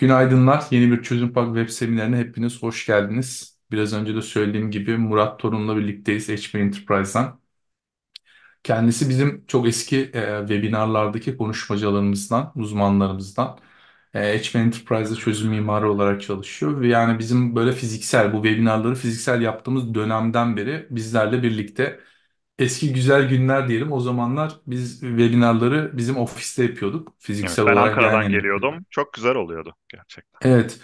Günaydınlar. Yeni bir Çözüm Pak web seminerine hepiniz hoş geldiniz. Biraz önce de söylediğim gibi Murat Torun'la birlikteyiz HP Enterprise'dan. Kendisi bizim çok eski e, webinarlardaki konuşmacılarımızdan, uzmanlarımızdan. E, HP Enterprise'da çözüm mimarı olarak çalışıyor. Ve yani bizim böyle fiziksel, bu webinarları fiziksel yaptığımız dönemden beri bizlerle birlikte eski güzel günler diyelim. O zamanlar biz webinarları bizim ofiste yapıyorduk. Fiziksel evet, ben olarak Ankara'dan gelmedik. geliyordum. Çok güzel oluyordu gerçekten. Evet.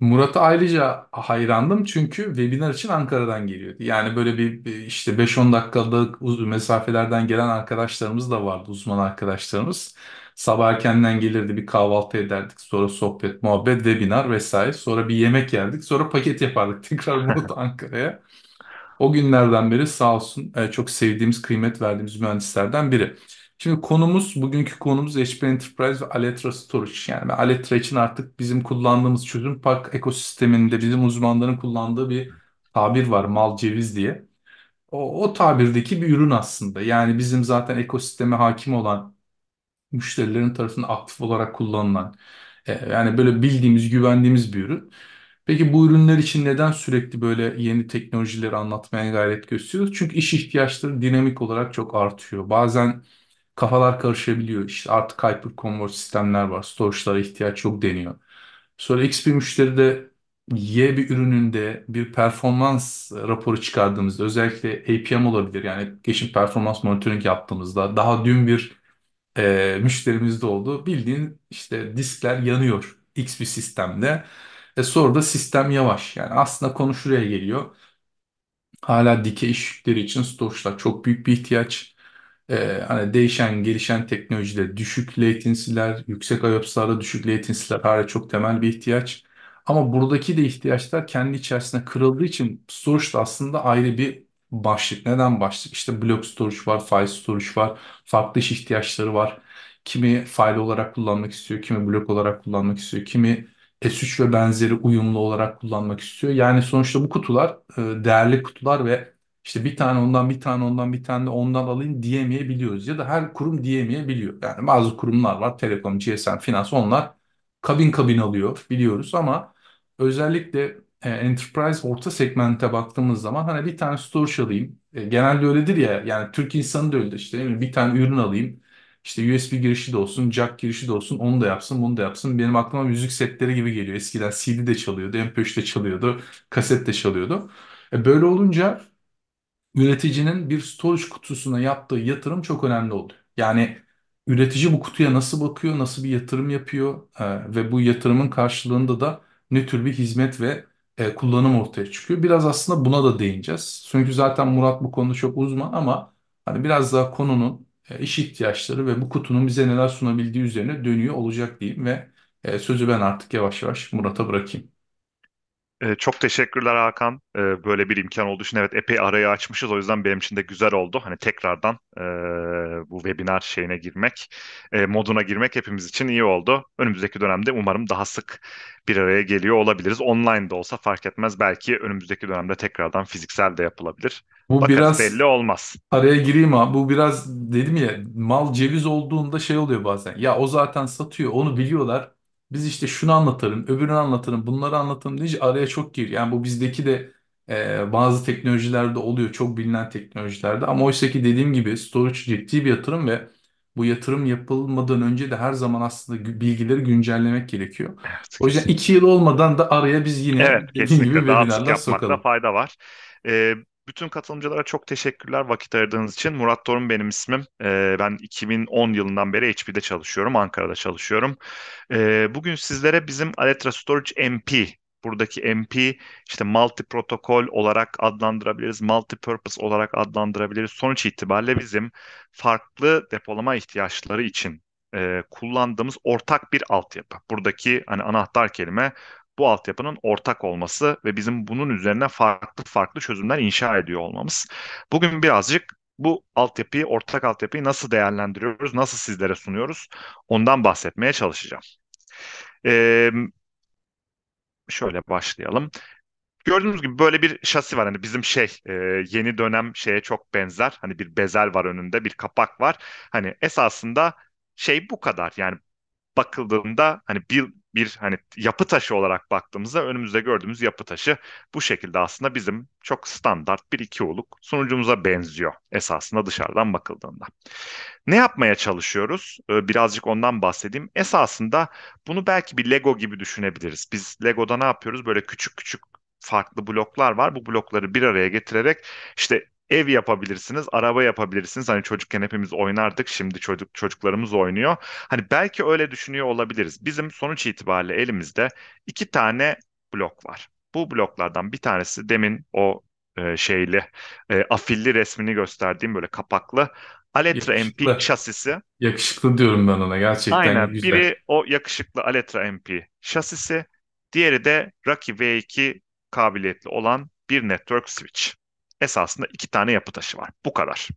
Murat'a ayrıca hayrandım çünkü webinar için Ankara'dan geliyordu. Yani böyle bir işte 5-10 dakikalık uzun mesafelerden gelen arkadaşlarımız da vardı, uzman arkadaşlarımız. Sabah erkenden gelirdi, bir kahvaltı ederdik, sonra sohbet, muhabbet, webinar vesaire. Sonra bir yemek yerdik, sonra paket yapardık tekrar Murat Ankara'ya. O günlerden beri sağ olsun e, çok sevdiğimiz, kıymet verdiğimiz mühendislerden biri. Şimdi konumuz, bugünkü konumuz HP Enterprise ve Aletra Storage. Yani Aletra için artık bizim kullandığımız çözüm park ekosisteminde bizim uzmanların kullandığı bir tabir var, mal ceviz diye. O, o tabirdeki bir ürün aslında. Yani bizim zaten ekosisteme hakim olan müşterilerin tarafından aktif olarak kullanılan e, yani böyle bildiğimiz, güvendiğimiz bir ürün. Peki bu ürünler için neden sürekli böyle yeni teknolojileri anlatmaya gayret gösteriyoruz? Çünkü iş ihtiyaçları dinamik olarak çok artıyor. Bazen kafalar karışabiliyor. İşte artık hyperconverged sistemler var. Storage'lara ihtiyaç yok deniyor. Sonra X bir müşteri de Y bir ürününde bir performans raporu çıkardığımızda özellikle APM olabilir. Yani geçim performans monitoring yaptığımızda daha dün bir e, müşterimizde oldu. Bildiğin işte diskler yanıyor X bir sistemde. E sonra da sistem yavaş. Yani aslında konu şuraya geliyor. Hala dikey iş yükleri için stoğuşlar çok büyük bir ihtiyaç. E, hani değişen, gelişen teknolojide düşük latency'ler, yüksek IOPS'larda düşük latency'ler hala çok temel bir ihtiyaç. Ama buradaki de ihtiyaçlar kendi içerisinde kırıldığı için storage da aslında ayrı bir başlık. Neden başlık? İşte block storage var, file storage var, farklı iş ihtiyaçları var. Kimi file olarak kullanmak istiyor, kimi blok olarak kullanmak istiyor, kimi S3 ve benzeri uyumlu olarak kullanmak istiyor. Yani sonuçta bu kutular e, değerli kutular ve işte bir tane ondan bir tane ondan bir tane de ondan alayım diyemeyebiliyoruz. Ya da her kurum diyemeyebiliyor. Yani bazı kurumlar var Telekom, GSM, Finans onlar kabin kabin alıyor biliyoruz ama özellikle e, enterprise orta segmente baktığımız zaman hani bir tane storage alayım. E, genelde öyledir ya yani Türk insanı da öyledir işte bir tane ürün alayım işte USB girişi de olsun, jack girişi de olsun onu da yapsın, bunu da yapsın. Benim aklıma müzik setleri gibi geliyor. Eskiden CD de çalıyordu, MP3 de çalıyordu, kaset de çalıyordu. E böyle olunca üreticinin bir storage kutusuna yaptığı yatırım çok önemli oldu. Yani üretici bu kutuya nasıl bakıyor, nasıl bir yatırım yapıyor e, ve bu yatırımın karşılığında da ne tür bir hizmet ve e, kullanım ortaya çıkıyor. Biraz aslında buna da değineceğiz. Çünkü zaten Murat bu konuda çok uzman ama hani biraz daha konunun e, iş ihtiyaçları ve bu kutunun bize neler sunabildiği üzerine dönüyor olacak diyeyim ve e, sözü ben artık yavaş yavaş Murat'a bırakayım. E, çok teşekkürler Hakan. E, böyle bir imkan olduğu için evet epey arayı açmışız. O yüzden benim için de güzel oldu. Hani tekrardan e, bu webinar şeyine girmek, e, moduna girmek hepimiz için iyi oldu. Önümüzdeki dönemde umarım daha sık bir araya geliyor olabiliriz. Online de olsa fark etmez. Belki önümüzdeki dönemde tekrardan fiziksel de yapılabilir. Bu Bakarız biraz belli olmaz. Araya gireyim ha. Bu biraz dedim ya mal ceviz olduğunda şey oluyor bazen. Ya o zaten satıyor. Onu biliyorlar. Biz işte şunu anlatalım, öbürünü anlatalım, bunları anlatalım deyince araya çok gir. Yani bu bizdeki de e, bazı teknolojilerde oluyor, çok bilinen teknolojilerde. Ama oysa ki dediğim gibi storage ciddi bir yatırım ve bu yatırım yapılmadan önce de her zaman aslında bilgileri güncellemek gerekiyor. O yüzden iki yıl olmadan da araya biz yine Evet, dediğim gibi kesinlikle daha sık webinarlar yapmakta sokalım. fayda var. Ee, bütün katılımcılara çok teşekkürler vakit ayırdığınız için. Murat Torun benim ismim. Ee, ben 2010 yılından beri HP'de çalışıyorum, Ankara'da çalışıyorum. Ee, bugün sizlere bizim Aletra Storage MP buradaki MP işte multi protokol olarak adlandırabiliriz, multi purpose olarak adlandırabiliriz. Sonuç itibariyle bizim farklı depolama ihtiyaçları için e, kullandığımız ortak bir altyapı. Buradaki hani anahtar kelime bu altyapının ortak olması ve bizim bunun üzerine farklı farklı çözümler inşa ediyor olmamız. Bugün birazcık bu altyapıyı, ortak altyapıyı nasıl değerlendiriyoruz, nasıl sizlere sunuyoruz ondan bahsetmeye çalışacağım. Ee, şöyle başlayalım. Gördüğünüz gibi böyle bir şasi var. Hani bizim şey e, yeni dönem şeye çok benzer. Hani bir bezel var önünde, bir kapak var. Hani esasında şey bu kadar. Yani bakıldığında hani bir bir hani yapı taşı olarak baktığımızda önümüzde gördüğümüz yapı taşı bu şekilde aslında bizim çok standart bir iki oluk sunucumuza benziyor esasında dışarıdan bakıldığında. Ne yapmaya çalışıyoruz? Ee, birazcık ondan bahsedeyim. Esasında bunu belki bir Lego gibi düşünebiliriz. Biz Lego'da ne yapıyoruz? Böyle küçük küçük farklı bloklar var. Bu blokları bir araya getirerek işte ev yapabilirsiniz, araba yapabilirsiniz. Hani çocukken hepimiz oynardık, şimdi çocuk çocuklarımız oynuyor. Hani belki öyle düşünüyor olabiliriz. Bizim sonuç itibariyle elimizde iki tane blok var. Bu bloklardan bir tanesi demin o e, şeyli, e, afilli resmini gösterdiğim böyle kapaklı Aletra yakışıklı. MP şasisi. Yakışıklı diyorum ben ona gerçekten Aynen. güzel. Biri o yakışıklı Aletra MP şasisi, diğeri de Rocky V2 kabiliyetli olan bir network switch esasında iki tane yapı taşı var. Bu kadar.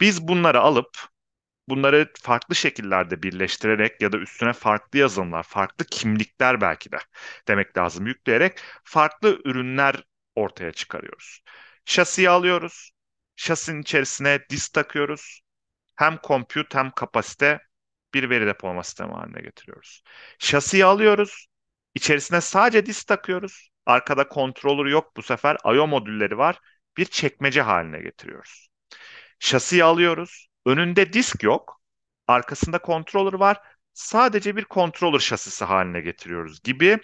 Biz bunları alıp bunları farklı şekillerde birleştirerek ya da üstüne farklı yazılımlar, farklı kimlikler belki de demek lazım yükleyerek farklı ürünler ortaya çıkarıyoruz. Şasiyi alıyoruz. Şasinin içerisine disk takıyoruz. Hem compute hem kapasite bir veri depolama sistemi haline getiriyoruz. Şasiyi alıyoruz. İçerisine sadece disk takıyoruz. Arkada controller yok bu sefer. I.O. modülleri var bir çekmece haline getiriyoruz. Şasiyi alıyoruz. Önünde disk yok. Arkasında kontroller var. Sadece bir controller şasisi haline getiriyoruz gibi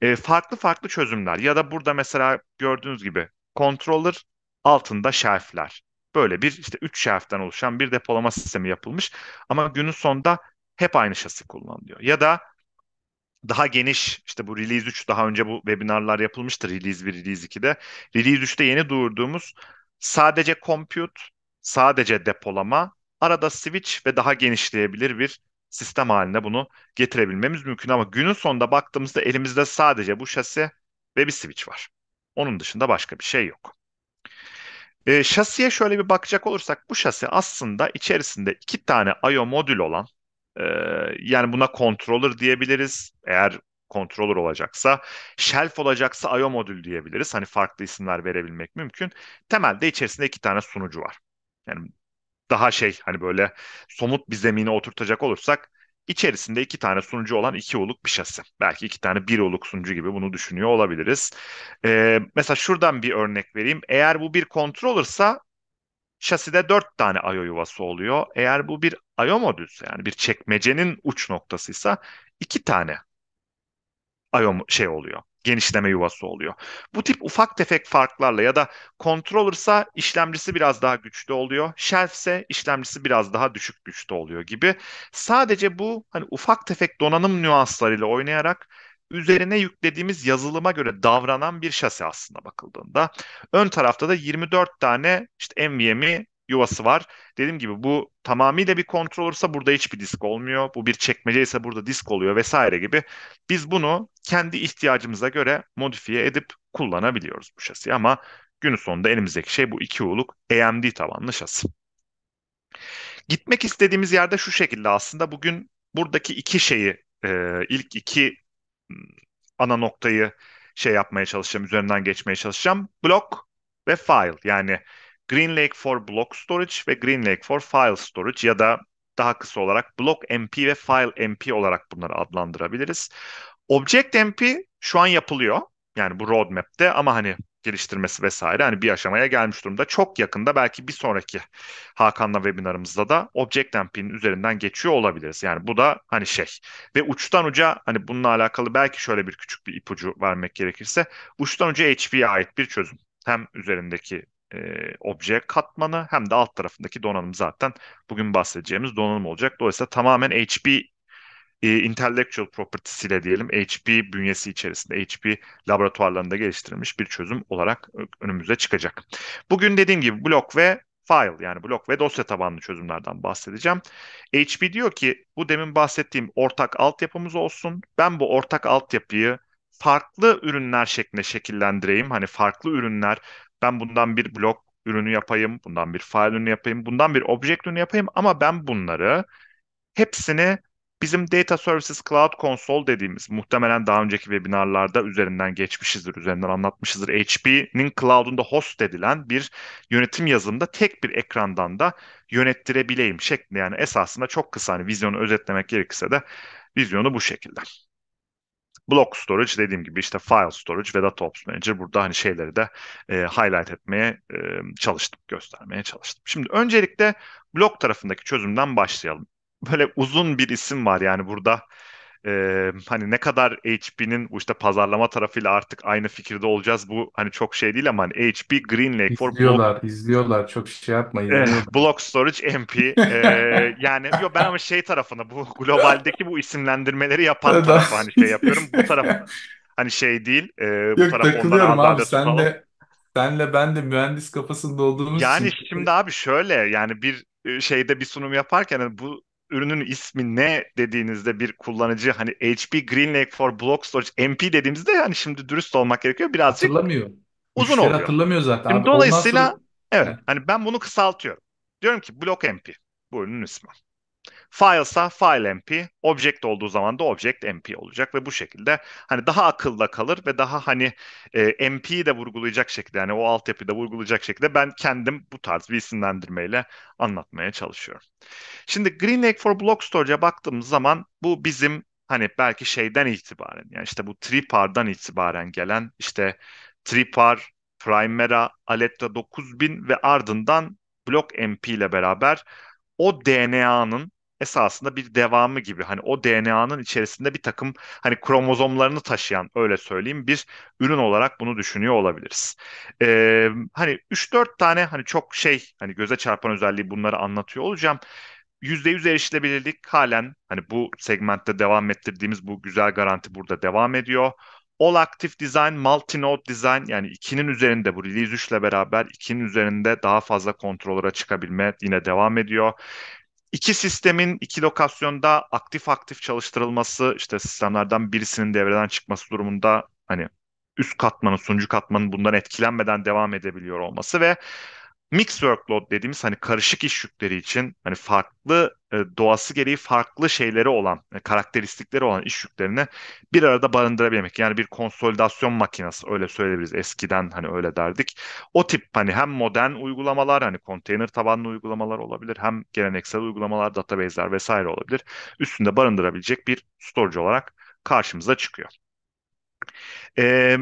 e, farklı farklı çözümler. Ya da burada mesela gördüğünüz gibi controller altında şerfler. Böyle bir işte 3 şerften oluşan bir depolama sistemi yapılmış ama günün sonunda hep aynı şasi kullanılıyor. Ya da daha geniş işte bu Release 3 daha önce bu webinarlar yapılmıştır Release 1, Release 2'de. Release 3'te yeni duyurduğumuz sadece compute, sadece depolama, arada switch ve daha genişleyebilir bir sistem haline bunu getirebilmemiz mümkün. Ama günün sonunda baktığımızda elimizde sadece bu şasi ve bir switch var. Onun dışında başka bir şey yok. E, şasiye şöyle bir bakacak olursak bu şasi aslında içerisinde iki tane I.O. modül olan ee, yani buna controller diyebiliriz. Eğer controller olacaksa, shelf olacaksa IO modül diyebiliriz. Hani farklı isimler verebilmek mümkün. Temelde içerisinde iki tane sunucu var. Yani daha şey hani böyle somut bir zemini oturtacak olursak içerisinde iki tane sunucu olan iki oluk bir şasi. Belki iki tane bir oluk sunucu gibi bunu düşünüyor olabiliriz. Ee, mesela şuradan bir örnek vereyim. Eğer bu bir controller'sa Şaside 4 tane ayo yuvası oluyor. Eğer bu bir ayo modüs yani bir çekmecenin uç noktasıysa 2 tane ayo şey oluyor. Genişleme yuvası oluyor. Bu tip ufak tefek farklarla ya da controller'sa işlemcisi biraz daha güçlü oluyor. Shelf işlemcisi biraz daha düşük güçlü oluyor gibi. Sadece bu hani ufak tefek donanım nüanslarıyla oynayarak üzerine yüklediğimiz yazılıma göre davranan bir şasi aslında bakıldığında. Ön tarafta da 24 tane işte NVMe yuvası var. Dediğim gibi bu tamamıyla bir kontrolursa burada hiçbir disk olmuyor. Bu bir çekmece ise burada disk oluyor vesaire gibi. Biz bunu kendi ihtiyacımıza göre modifiye edip kullanabiliyoruz bu şasi ama günün sonunda elimizdeki şey bu 2 U'luk AMD tabanlı şasi. Gitmek istediğimiz yerde şu şekilde aslında bugün buradaki iki şeyi ilk iki ana noktayı şey yapmaya çalışacağım, üzerinden geçmeye çalışacağım. Block ve file yani Green Lake for block storage ve Green Lake for file storage ya da daha kısa olarak block MP ve file MP olarak bunları adlandırabiliriz. Object MP şu an yapılıyor. Yani bu roadmap'te ama hani geliştirmesi vesaire hani bir aşamaya gelmiş durumda. Çok yakında belki bir sonraki Hakan'la webinarımızda da Object NP'nin üzerinden geçiyor olabiliriz. Yani bu da hani şey ve uçtan uca hani bununla alakalı belki şöyle bir küçük bir ipucu vermek gerekirse uçtan uca HP'ye ait bir çözüm. Hem üzerindeki e, obje katmanı hem de alt tarafındaki donanım zaten bugün bahsedeceğimiz donanım olacak. Dolayısıyla tamamen HP e, intellectual property'siyle diyelim HP bünyesi içerisinde HP laboratuvarlarında geliştirilmiş bir çözüm olarak önümüze çıkacak. Bugün dediğim gibi blok ve file yani blok ve dosya tabanlı çözümlerden bahsedeceğim. HP diyor ki bu demin bahsettiğim ortak altyapımız olsun. Ben bu ortak altyapıyı farklı ürünler şeklinde şekillendireyim. Hani farklı ürünler ben bundan bir blok ürünü yapayım, bundan bir file ürünü yapayım, bundan bir object ürünü yapayım ama ben bunları hepsini Bizim Data Services Cloud Console dediğimiz muhtemelen daha önceki webinarlarda üzerinden geçmişizdir, üzerinden anlatmışızdır. HP'nin cloud'unda host edilen bir yönetim yazılımda tek bir ekrandan da yönettirebileyim şeklinde yani esasında çok kısa hani vizyonu özetlemek gerekirse de vizyonu bu şekilde. Block storage dediğim gibi işte file storage ve data ops manager burada hani şeyleri de e, highlight etmeye e, çalıştım, göstermeye çalıştım. Şimdi öncelikle block tarafındaki çözümden başlayalım böyle uzun bir isim var yani burada e, hani ne kadar HP'nin bu işte pazarlama tarafıyla artık aynı fikirde olacağız bu hani çok şey değil ama hani HP Green Lake for izliyorlar block... izliyorlar çok şey yapmayın. E, block Storage MP e, yani yo ben ama şey tarafına bu globaldeki bu isimlendirmeleri yapan tarafa hani şey yapıyorum bu tarafa hani şey değil e, bu Yok, taraf takılıyorum abi sen de senle ben de mühendis kafasında olduğumuz yani için. şimdi abi şöyle yani bir şeyde bir sunum yaparken hani bu ürünün ismi ne dediğinizde bir kullanıcı hani HP GreenLake for Block Storage MP dediğimizde yani şimdi dürüst olmak gerekiyor birazcık hatırlamıyor. uzun oluyor. hatırlamıyor zaten. Şimdi dolayısıyla sonra... evet hani ben bunu kısaltıyorum. Diyorum ki Block MP bu ürünün ismi. Filesa file mp, object olduğu zaman da object mp olacak ve bu şekilde hani daha akılda kalır ve daha hani e, mp'yi de vurgulayacak şekilde yani o altyapıyı da vurgulayacak şekilde ben kendim bu tarz bir isimlendirmeyle anlatmaya çalışıyorum. Şimdi Green Lake for Block Storage'a baktığımız zaman bu bizim hani belki şeyden itibaren yani işte bu Tripar'dan itibaren gelen işte Tripar, Primera, Aletta 9000 ve ardından Block MP ile beraber o DNA'nın esasında bir devamı gibi hani o DNA'nın içerisinde bir takım hani kromozomlarını taşıyan öyle söyleyeyim bir ürün olarak bunu düşünüyor olabiliriz. Ee, hani 3-4 tane hani çok şey hani göze çarpan özelliği bunları anlatıyor olacağım. %100 erişilebilirlik halen hani bu segmentte devam ettirdiğimiz bu güzel garanti burada devam ediyor. All Active Design, Multi Multinode Design yani ikinin üzerinde bu Release 3 ile beraber ikinin üzerinde daha fazla kontrolöre çıkabilme yine devam ediyor iki sistemin iki lokasyonda aktif aktif çalıştırılması işte sistemlerden birisinin devreden çıkması durumunda hani üst katmanın sunucu katmanın bundan etkilenmeden devam edebiliyor olması ve mix workload dediğimiz hani karışık iş yükleri için hani farklı e, doğası gereği farklı şeyleri olan, e, karakteristikleri olan iş yüklerini bir arada barındırabilmek. Yani bir konsolidasyon makinesi öyle söyleyebiliriz. Eskiden hani öyle derdik. O tip hani hem modern uygulamalar hani konteyner tabanlı uygulamalar olabilir hem geleneksel uygulamalar, database'ler vesaire olabilir. Üstünde barındırabilecek bir storage olarak karşımıza çıkıyor. Ee,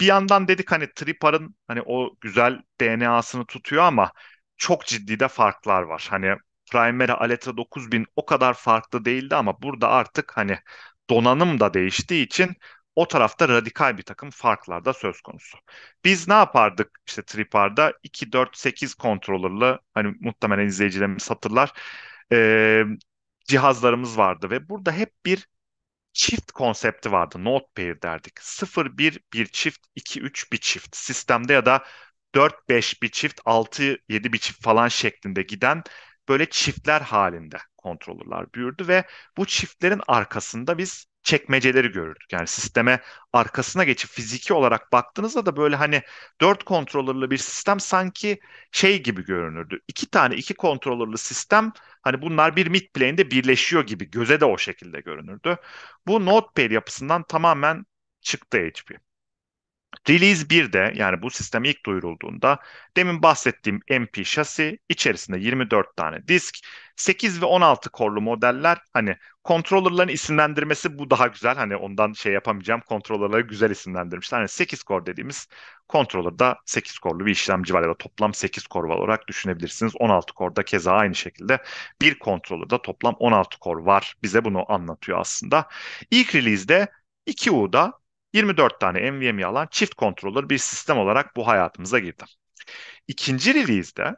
bir yandan dedik hani Tripar'ın hani o güzel DNA'sını tutuyor ama çok ciddi de farklar var. Hani Primera Aleta 9000 o kadar farklı değildi ama burada artık hani donanım da değiştiği için o tarafta radikal bir takım farklar da söz konusu. Biz ne yapardık işte Tripar'da 2-4-8 kontrolörlü hani muhtemelen izleyicilerimiz hatırlar e, cihazlarımız vardı ve burada hep bir çift konsepti vardı. Note pair derdik. 0 1 bir çift, 2 3 bir çift sistemde ya da 4 5 bir çift, 6 7 bir çift falan şeklinde giden böyle çiftler halinde kontrolörler büyürdü ve bu çiftlerin arkasında biz çekmeceleri görürdük. Yani sisteme arkasına geçip fiziki olarak baktığınızda da böyle hani dört kontrolörlü bir sistem sanki şey gibi görünürdü. İki tane iki kontrolörlü sistem hani bunlar bir mid plane'de birleşiyor gibi göze de o şekilde görünürdü. Bu notepad yapısından tamamen çıktı HP. Release 1'de yani bu sistem ilk duyurulduğunda demin bahsettiğim MP şasi içerisinde 24 tane disk, 8 ve 16 korlu modeller hani controller'ların isimlendirmesi bu daha güzel. Hani ondan şey yapamayacağım. Controller'ları güzel isimlendirmişler. Hani 8 kor dediğimiz controller'da 8 korlu bir işlemci var ya da toplam 8 kor var olarak düşünebilirsiniz. 16 core'da keza aynı şekilde bir controller'da toplam 16 kor var. Bize bunu anlatıyor aslında. İlk release'de 2U'da 24 tane NVMe alan çift kontroller bir sistem olarak bu hayatımıza girdi. İkinci release'de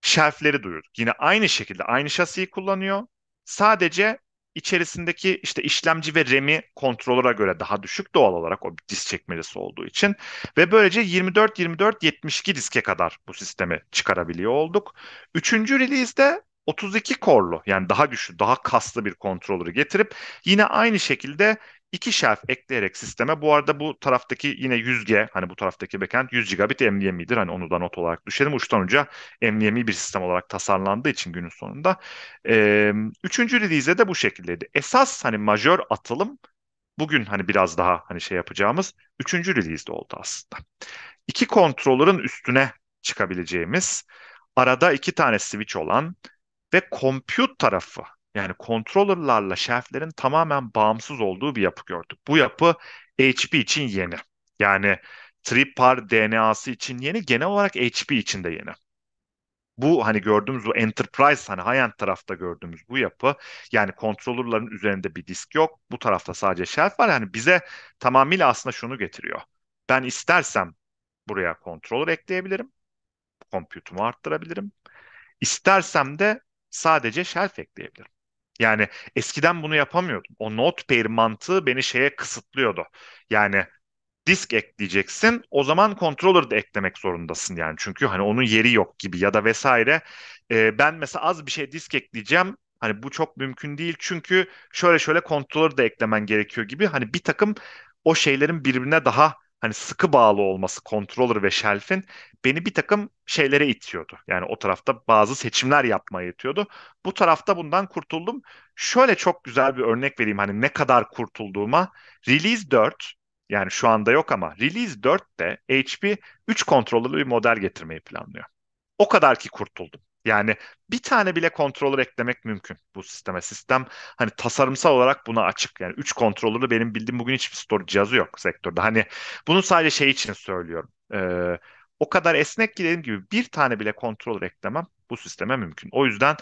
şerfleri duyurduk. Yine aynı şekilde aynı şasiyi kullanıyor. Sadece içerisindeki işte işlemci ve RAM'i kontrolöre göre daha düşük doğal olarak o disk çekmecesi olduğu için ve böylece 24 24 72 diske kadar bu sistemi çıkarabiliyor olduk. Üçüncü release'de 32 korlu yani daha güçlü, daha kaslı bir kontrolörü getirip yine aynı şekilde iki şerf ekleyerek sisteme bu arada bu taraftaki yine 100G hani bu taraftaki backend 100 gigabit NVMe'dir. Hani onu da not olarak düşelim. Uçtan uca NVMe bir sistem olarak tasarlandığı için günün sonunda. Ee, üçüncü release'de de bu şekildeydi. Esas hani majör atılım bugün hani biraz daha hani şey yapacağımız üçüncü release'de oldu aslında. İki kontrolörün üstüne çıkabileceğimiz arada iki tane switch olan ve compute tarafı yani kontrolörlerle şerflerin tamamen bağımsız olduğu bir yapı gördük. Bu yapı HP için yeni. Yani tripar DNA'sı için yeni, genel olarak HP için de yeni. Bu hani gördüğümüz bu enterprise hani high-end tarafta gördüğümüz bu yapı yani kontrolörlerin üzerinde bir disk yok. Bu tarafta sadece shelf var. Yani bize tamamıyla aslında şunu getiriyor. Ben istersem buraya kontrolör ekleyebilirim. Compute'umu arttırabilirim. İstersem de sadece shelf ekleyebilirim. Yani eskiden bunu yapamıyordum. O not pair mantığı beni şeye kısıtlıyordu. Yani disk ekleyeceksin. O zaman controller da eklemek zorundasın yani. Çünkü hani onun yeri yok gibi ya da vesaire. Ee, ben mesela az bir şey disk ekleyeceğim. Hani bu çok mümkün değil çünkü şöyle şöyle controller da eklemen gerekiyor gibi. Hani bir takım o şeylerin birbirine daha hani sıkı bağlı olması controller ve shelf'in beni bir takım şeylere itiyordu. Yani o tarafta bazı seçimler yapmaya itiyordu. Bu tarafta bundan kurtuldum. Şöyle çok güzel bir örnek vereyim hani ne kadar kurtulduğuma. Release 4 yani şu anda yok ama Release 4 de HP 3 kontrollü bir model getirmeyi planlıyor. O kadar ki kurtuldum. Yani bir tane bile kontroller eklemek mümkün bu sisteme. Sistem hani tasarımsal olarak buna açık. Yani 3 kontrolörlü benim bildiğim bugün hiçbir store cihazı yok sektörde. Hani bunu sadece şey için söylüyorum. Ee, o kadar esnek ki dediğim gibi bir tane bile kontroller eklemem bu sisteme mümkün. O yüzden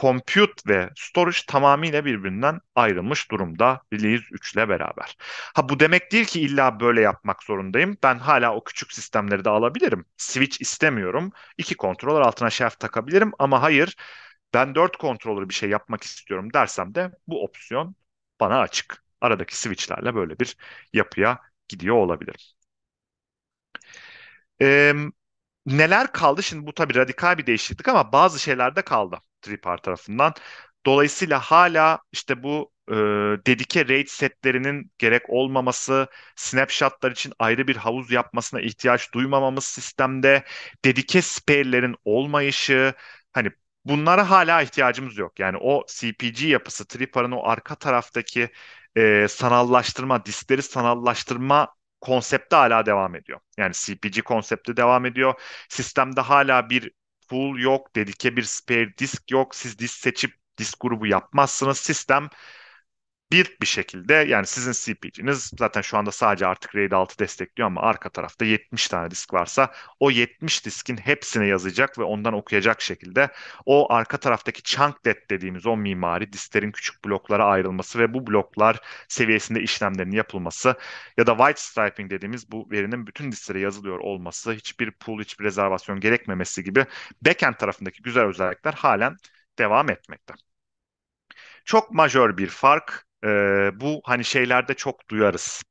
compute ve storage tamamıyla birbirinden ayrılmış durumda release 3 ile beraber. Ha bu demek değil ki illa böyle yapmak zorundayım. Ben hala o küçük sistemleri de alabilirim. Switch istemiyorum. İki kontroller altına şef takabilirim ama hayır ben 4 kontroller bir şey yapmak istiyorum dersem de bu opsiyon bana açık. Aradaki switchlerle böyle bir yapıya gidiyor olabilirim. Ee, neler kaldı? Şimdi bu tabii radikal bir değişiklik ama bazı şeyler de kaldı Tripar tarafından. Dolayısıyla hala işte bu e, dedike raid setlerinin gerek olmaması, snapshotlar için ayrı bir havuz yapmasına ihtiyaç duymamamız sistemde, dedike spare'lerin olmayışı, hani bunlara hala ihtiyacımız yok. Yani o CPG yapısı, Tripar'ın o arka taraftaki e, sanallaştırma, diskleri sanallaştırma konsepti hala devam ediyor. Yani CPG konsepti devam ediyor. Sistemde hala bir pool yok, dedike bir spare disk yok. Siz disk seçip disk grubu yapmazsınız. Sistem bir bir şekilde yani sizin CPG'niz zaten şu anda sadece artık RAID 6 destekliyor ama arka tarafta 70 tane disk varsa o 70 diskin hepsine yazacak ve ondan okuyacak şekilde o arka taraftaki chunk depth dediğimiz o mimari disklerin küçük bloklara ayrılması ve bu bloklar seviyesinde işlemlerin yapılması ya da white striping dediğimiz bu verinin bütün disklere yazılıyor olması, hiçbir pool, hiçbir rezervasyon gerekmemesi gibi backend tarafındaki güzel özellikler halen devam etmekte. Çok majör bir fark e, bu hani şeylerde çok duyarız.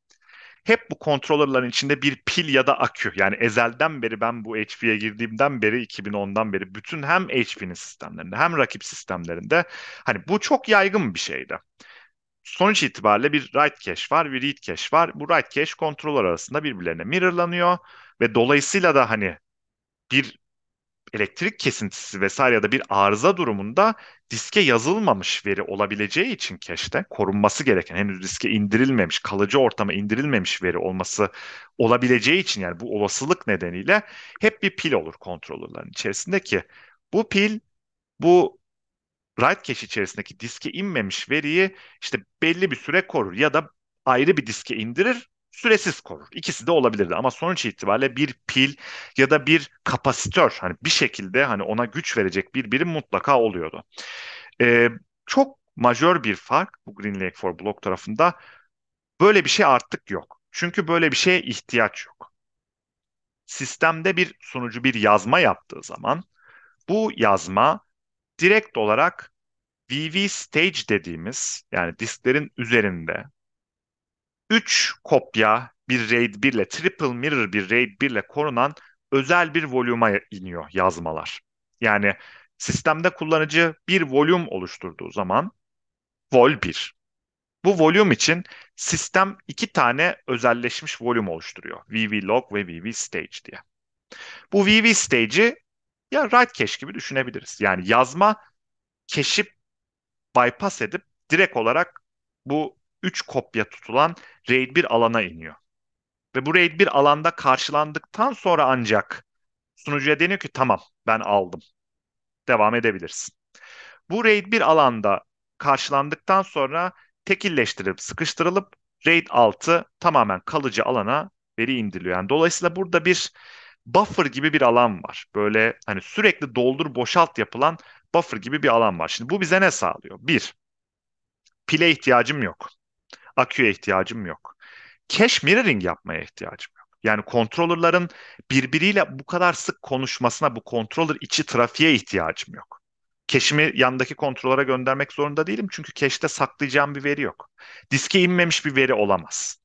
Hep bu controller'ların içinde bir pil ya da akü. Yani ezelden beri ben bu HP'ye girdiğimden beri 2010'dan beri bütün hem HP'nin sistemlerinde hem rakip sistemlerinde hani bu çok yaygın bir şeydi sonuç itibariyle bir write cache var, bir read cache var. Bu write cache kontroller arasında birbirlerine mirrorlanıyor ve dolayısıyla da hani bir elektrik kesintisi vesaire ya da bir arıza durumunda diske yazılmamış veri olabileceği için keşte korunması gereken henüz diske indirilmemiş, kalıcı ortama indirilmemiş veri olması olabileceği için yani bu olasılık nedeniyle hep bir pil olur kontrolörlerin içerisinde ki bu pil bu write cache içerisindeki diske inmemiş veriyi işte belli bir süre korur ya da ayrı bir diske indirir süresiz korur. İkisi de olabilirdi ama sonuç itibariyle bir pil ya da bir kapasitör hani bir şekilde hani ona güç verecek bir birim mutlaka oluyordu. Ee, çok majör bir fark bu Green Lake for Block tarafında böyle bir şey artık yok. Çünkü böyle bir şeye ihtiyaç yok. Sistemde bir sunucu bir yazma yaptığı zaman bu yazma direkt olarak VV stage dediğimiz yani disklerin üzerinde 3 kopya bir RAID 1 ile triple mirror bir RAID 1 ile korunan özel bir volüme iniyor yazmalar. Yani sistemde kullanıcı bir volüm oluşturduğu zaman vol 1. Bu volüm için sistem iki tane özelleşmiş volüm oluşturuyor. log ve stage diye. Bu stage'i ya write cache gibi düşünebiliriz. Yani yazma keşip bypass edip direkt olarak bu 3 kopya tutulan RAID 1 alana iniyor. Ve bu RAID 1 alanda karşılandıktan sonra ancak sunucuya deniyor ki tamam ben aldım. Devam edebilirsin. Bu RAID 1 alanda karşılandıktan sonra tekilleştirilip sıkıştırılıp RAID 6 tamamen kalıcı alana veri indiriliyor. Yani dolayısıyla burada bir buffer gibi bir alan var. Böyle hani sürekli doldur boşalt yapılan buffer gibi bir alan var. Şimdi bu bize ne sağlıyor? Bir, pile ihtiyacım yok aküye ihtiyacım yok. Cache mirroring yapmaya ihtiyacım yok. Yani controller'ların birbiriyle bu kadar sık konuşmasına bu controller içi trafiğe ihtiyacım yok. Cache'imi yandaki kontrolöre göndermek zorunda değilim çünkü cache'te saklayacağım bir veri yok. Diske inmemiş bir veri olamaz.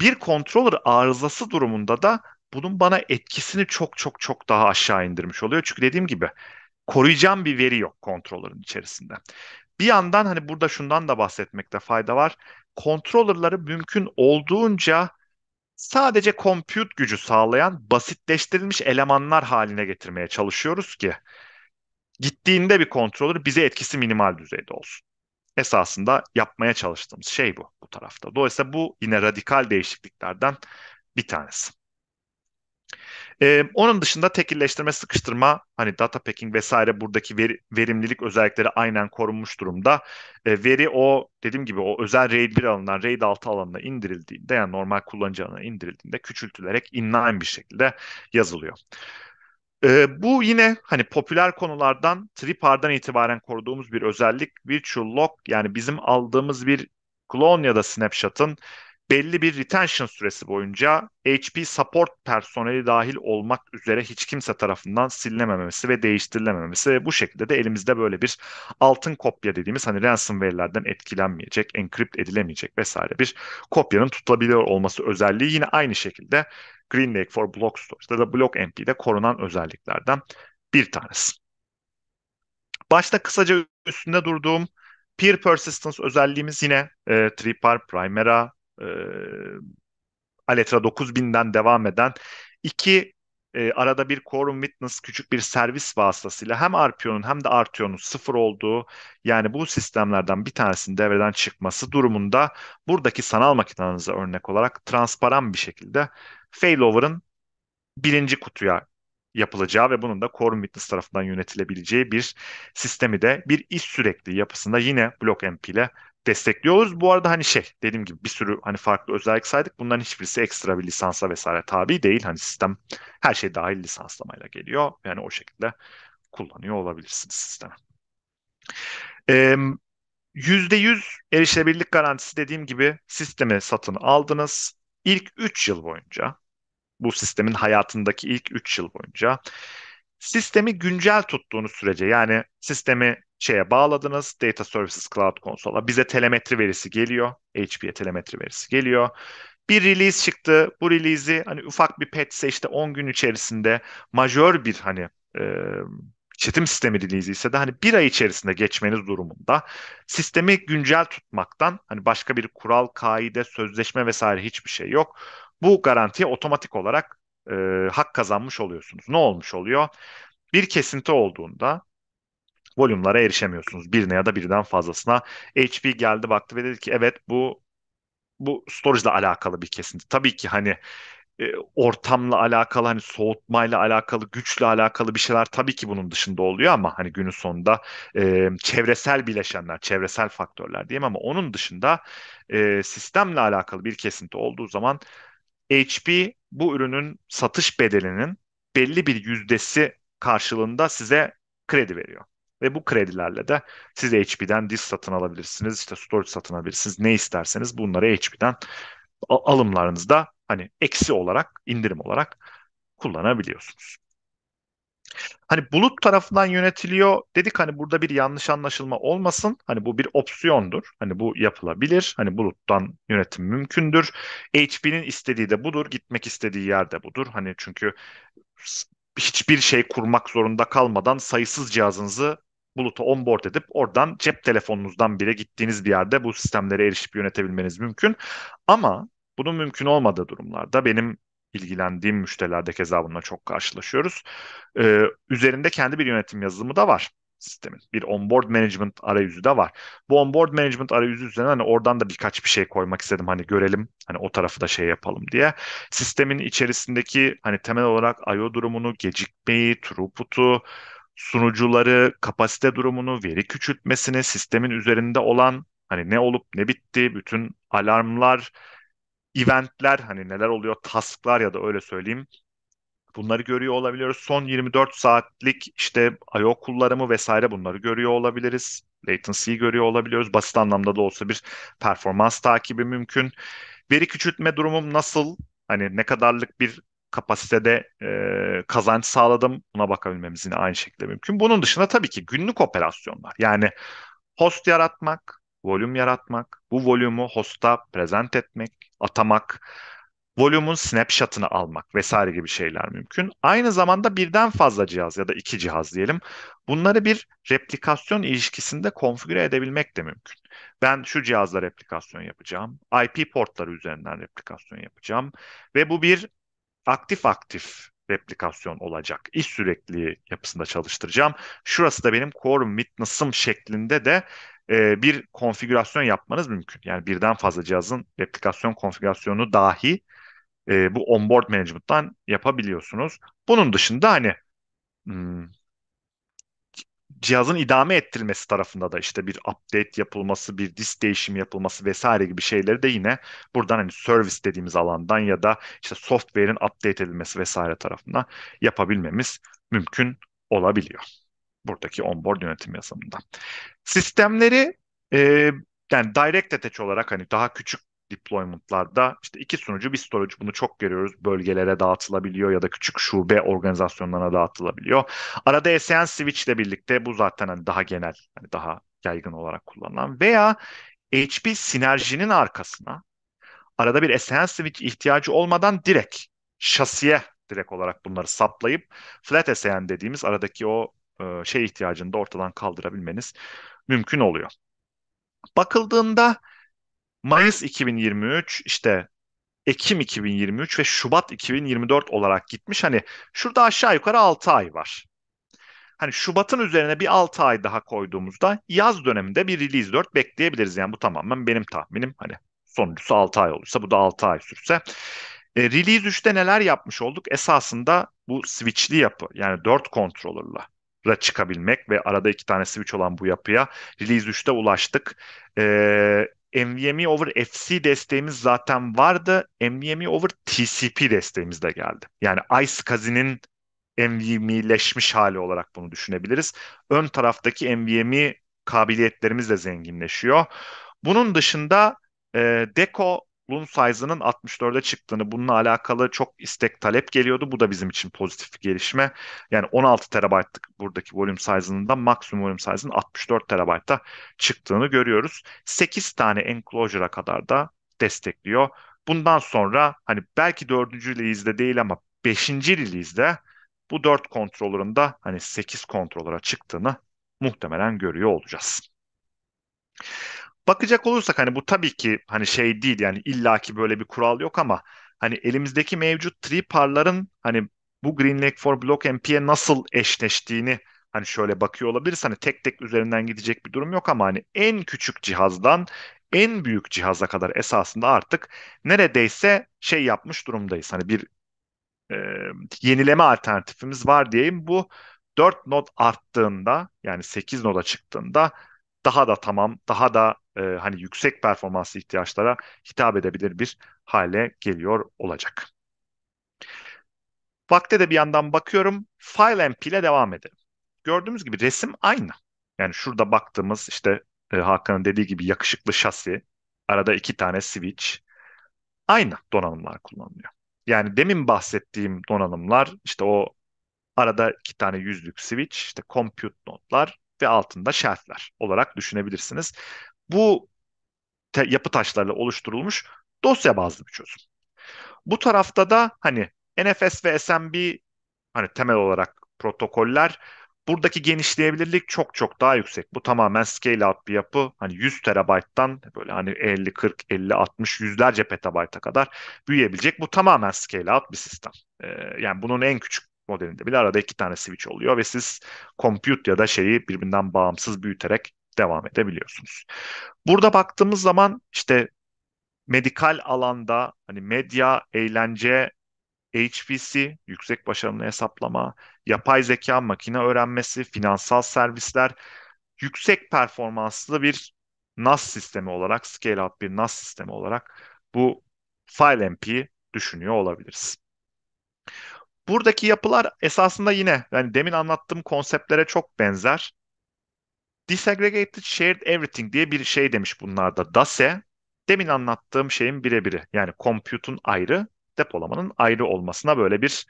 Bir controller arızası durumunda da bunun bana etkisini çok çok çok daha aşağı indirmiş oluyor. Çünkü dediğim gibi koruyacağım bir veri yok kontrolörün içerisinde. Bir yandan hani burada şundan da bahsetmekte fayda var. Controller'ları mümkün olduğunca sadece compute gücü sağlayan basitleştirilmiş elemanlar haline getirmeye çalışıyoruz ki gittiğinde bir controller bize etkisi minimal düzeyde olsun. Esasında yapmaya çalıştığımız şey bu bu tarafta. Dolayısıyla bu yine radikal değişikliklerden bir tanesi. E, onun dışında tekilleştirme, sıkıştırma, hani data packing vesaire buradaki veri, verimlilik özellikleri aynen korunmuş durumda. E, veri o dediğim gibi o özel RAID 1 alanından RAID 6 alanına indirildiğinde yani normal kullanıcı alanına indirildiğinde küçültülerek inline bir şekilde yazılıyor. E, bu yine hani popüler konulardan Tripardan itibaren koruduğumuz bir özellik. Virtual Lock yani bizim aldığımız bir clone ya da snapshot'ın belli bir retention süresi boyunca HP support personeli dahil olmak üzere hiç kimse tarafından silinememesi ve değiştirilememesi ve bu şekilde de elimizde böyle bir altın kopya dediğimiz hani ransomware'lerden etkilenmeyecek, enkript edilemeyecek vesaire bir kopyanın tutulabiliyor olması özelliği yine aynı şekilde Green Lake for Block Storage'da da Block MP'de korunan özelliklerden bir tanesi. Başta kısaca üstünde durduğum Peer Persistence özelliğimiz yine e, Tripar, Primera, e, Aletra 9000'den devam eden iki e, arada bir quorum witness küçük bir servis vasıtasıyla hem Arpion'un hem de Artion'un sıfır olduğu yani bu sistemlerden bir tanesinin devreden çıkması durumunda buradaki sanal makinenize örnek olarak transparan bir şekilde failover'ın birinci kutuya yapılacağı ve bunun da quorum witness tarafından yönetilebileceği bir sistemi de bir iş sürekli yapısında yine block MP ile destekliyoruz. Bu arada hani şey dediğim gibi bir sürü hani farklı özellik saydık. Bunların hiçbirisi ekstra bir lisansa vesaire tabi değil. Hani sistem her şey dahil lisanslamayla geliyor. Yani o şekilde kullanıyor olabilirsiniz sistemi. Ee, %100 erişilebilirlik garantisi dediğim gibi sistemi satın aldınız. İlk 3 yıl boyunca bu sistemin hayatındaki ilk 3 yıl boyunca sistemi güncel tuttuğunuz sürece yani sistemi şeye bağladınız. Data Services Cloud konsola. Bize telemetri verisi geliyor. HP'ye telemetri verisi geliyor. Bir release çıktı. Bu release'i hani ufak bir petse işte 10 gün içerisinde majör bir hani e, işletim sistemi release ise de hani bir ay içerisinde geçmeniz durumunda sistemi güncel tutmaktan hani başka bir kural, kaide, sözleşme vesaire hiçbir şey yok. Bu garantiye otomatik olarak e, hak kazanmış oluyorsunuz. Ne olmuş oluyor? Bir kesinti olduğunda volümlara erişemiyorsunuz. Birine ya da birden fazlasına. HP geldi baktı ve dedi ki evet bu bu storage ile alakalı bir kesinti. Tabii ki hani e, ortamla alakalı hani soğutmayla alakalı güçle alakalı bir şeyler tabii ki bunun dışında oluyor ama hani günün sonunda e, çevresel bileşenler çevresel faktörler diyeyim ama onun dışında e, sistemle alakalı bir kesinti olduğu zaman HP bu ürünün satış bedelinin belli bir yüzdesi karşılığında size kredi veriyor. Ve bu kredilerle de siz HP'den disk satın alabilirsiniz, işte storage satın alabilirsiniz. Ne isterseniz bunları HP'den alımlarınızda hani eksi olarak, indirim olarak kullanabiliyorsunuz. Hani bulut tarafından yönetiliyor dedik hani burada bir yanlış anlaşılma olmasın. Hani bu bir opsiyondur. Hani bu yapılabilir. Hani buluttan yönetim mümkündür. HP'nin istediği de budur. Gitmek istediği yer de budur. Hani çünkü hiçbir şey kurmak zorunda kalmadan sayısız cihazınızı buluta onboard edip oradan cep telefonunuzdan bile gittiğiniz bir yerde bu sistemlere erişip yönetebilmeniz mümkün. Ama bunun mümkün olmadığı durumlarda benim ilgilendiğim müşterilerde keza bununla çok karşılaşıyoruz. Ee, üzerinde kendi bir yönetim yazılımı da var sistemin. Bir onboard management arayüzü de var. Bu onboard management arayüzü üzerine hani oradan da birkaç bir şey koymak istedim hani görelim hani o tarafı da şey yapalım diye. Sistemin içerisindeki hani temel olarak IO durumunu, gecikmeyi, throughput'u, sunucuları, kapasite durumunu, veri küçültmesini, sistemin üzerinde olan hani ne olup ne bitti, bütün alarmlar, eventler hani neler oluyor, tasklar ya da öyle söyleyeyim. Bunları görüyor olabiliyoruz. Son 24 saatlik işte I.O. kullanımı vesaire bunları görüyor olabiliriz. Latency'yi görüyor olabiliyoruz. Basit anlamda da olsa bir performans takibi mümkün. Veri küçültme durumum nasıl? Hani ne kadarlık bir kapasitede e, kazanç sağladım. Buna bakabilmemiz yine aynı şekilde mümkün. Bunun dışında tabii ki günlük operasyonlar. Yani host yaratmak, volüm yaratmak, bu volümü hosta present etmek, atamak, volümün snapshot'ını almak vesaire gibi şeyler mümkün. Aynı zamanda birden fazla cihaz ya da iki cihaz diyelim. Bunları bir replikasyon ilişkisinde konfigüre edebilmek de mümkün. Ben şu cihazla replikasyon yapacağım. IP portları üzerinden replikasyon yapacağım. Ve bu bir aktif aktif replikasyon olacak. İş sürekli yapısında çalıştıracağım. Şurası da benim core witness'ım şeklinde de e, bir konfigürasyon yapmanız mümkün. Yani birden fazla cihazın replikasyon konfigürasyonu dahi e, bu onboard management'tan yapabiliyorsunuz. Bunun dışında hani hmm, cihazın idame ettirilmesi tarafında da işte bir update yapılması, bir disk değişimi yapılması vesaire gibi şeyleri de yine buradan hani service dediğimiz alandan ya da işte software'in update edilmesi vesaire tarafından yapabilmemiz mümkün olabiliyor. Buradaki onboard yönetim yazılımında. Sistemleri e, yani direct attach olarak hani daha küçük deployment'larda işte iki sunucu bir storage bunu çok görüyoruz. Bölgelere dağıtılabiliyor ya da küçük şube organizasyonlarına dağıtılabiliyor. Arada SN switch ile birlikte bu zaten hani daha genel, hani daha yaygın olarak kullanılan veya HP sinerjinin arkasına arada bir SN switch ihtiyacı olmadan direkt şasiye direkt olarak bunları saplayıp flat SN dediğimiz aradaki o e, şey ihtiyacını da ortadan kaldırabilmeniz mümkün oluyor. Bakıldığında Mayıs 2023 işte Ekim 2023 ve Şubat 2024 olarak gitmiş. Hani şurada aşağı yukarı 6 ay var. Hani Şubat'ın üzerine bir 6 ay daha koyduğumuzda yaz döneminde bir release 4 bekleyebiliriz. Yani bu tamamen benim tahminim. Hani sonuncusu 6 ay olursa bu da 6 ay sürse. E, release 3'te neler yapmış olduk? Esasında bu switchli yapı yani 4 controller'la çıkabilmek ve arada iki tane switch olan bu yapıya release 3'te ulaştık. Ee, NVMe over FC desteğimiz zaten vardı. NVMe over TCP desteğimiz de geldi. Yani iSCSI'nin NVMe'leşmiş hali olarak bunu düşünebiliriz. Ön taraftaki NVMe kabiliyetlerimiz de zenginleşiyor. Bunun dışında e, Deco toplum size'ının 64'e çıktığını, bununla alakalı çok istek talep geliyordu. Bu da bizim için pozitif bir gelişme. Yani 16 terabaytlık buradaki volume size'ının da maksimum volume size'ının 64 terabayta çıktığını görüyoruz. 8 tane enclosure'a kadar da destekliyor. Bundan sonra hani belki 4. release'de değil ama 5. release'de bu 4 kontrolörün de hani 8 kontrolöre çıktığını muhtemelen görüyor olacağız bakacak olursak hani bu tabii ki hani şey değil yani illaki böyle bir kural yok ama hani elimizdeki mevcut triparların hani bu Greenleg for Block MP'ye nasıl eşleştiğini hani şöyle bakıyor olabiliriz. Hani tek tek üzerinden gidecek bir durum yok ama hani en küçük cihazdan en büyük cihaza kadar esasında artık neredeyse şey yapmış durumdayız. Hani bir e, yenileme alternatifimiz var diyeyim. Bu 4 not arttığında yani 8 noda çıktığında daha da tamam, daha da e, hani yüksek performanslı ihtiyaçlara hitap edebilir bir hale geliyor olacak. Vakte de bir yandan bakıyorum. File MP ile devam edelim. Gördüğümüz gibi resim aynı. Yani şurada baktığımız işte e, Hakan'ın dediği gibi yakışıklı şasi, arada iki tane switch. Aynı donanımlar kullanılıyor. Yani demin bahsettiğim donanımlar işte o arada iki tane yüzlük switch, işte compute notlar ve altında şerfler olarak düşünebilirsiniz. Bu te- yapı taşlarıyla oluşturulmuş dosya bazlı bir çözüm. Bu tarafta da hani NFS ve SMB hani temel olarak protokoller buradaki genişleyebilirlik çok çok daha yüksek. Bu tamamen scale out bir yapı. Hani 100 terabayttan böyle hani 50 40 50 60 yüzlerce petabayta kadar büyüyebilecek. Bu tamamen scale out bir sistem. Ee, yani bunun en küçük modelinde bile arada iki tane switch oluyor ve siz compute ya da şeyi birbirinden bağımsız büyüterek devam edebiliyorsunuz. Burada baktığımız zaman işte medikal alanda hani medya, eğlence, HPC, yüksek başarımlı hesaplama, yapay zeka, makine öğrenmesi, finansal servisler yüksek performanslı bir NAS sistemi olarak, scale up bir NAS sistemi olarak bu FileMP'yi düşünüyor olabiliriz. Buradaki yapılar esasında yine yani demin anlattığım konseptlere çok benzer. Disaggregated Shared Everything diye bir şey demiş bunlarda. DASE demin anlattığım şeyin birebiri. Yani compute'un ayrı, depolamanın ayrı olmasına böyle bir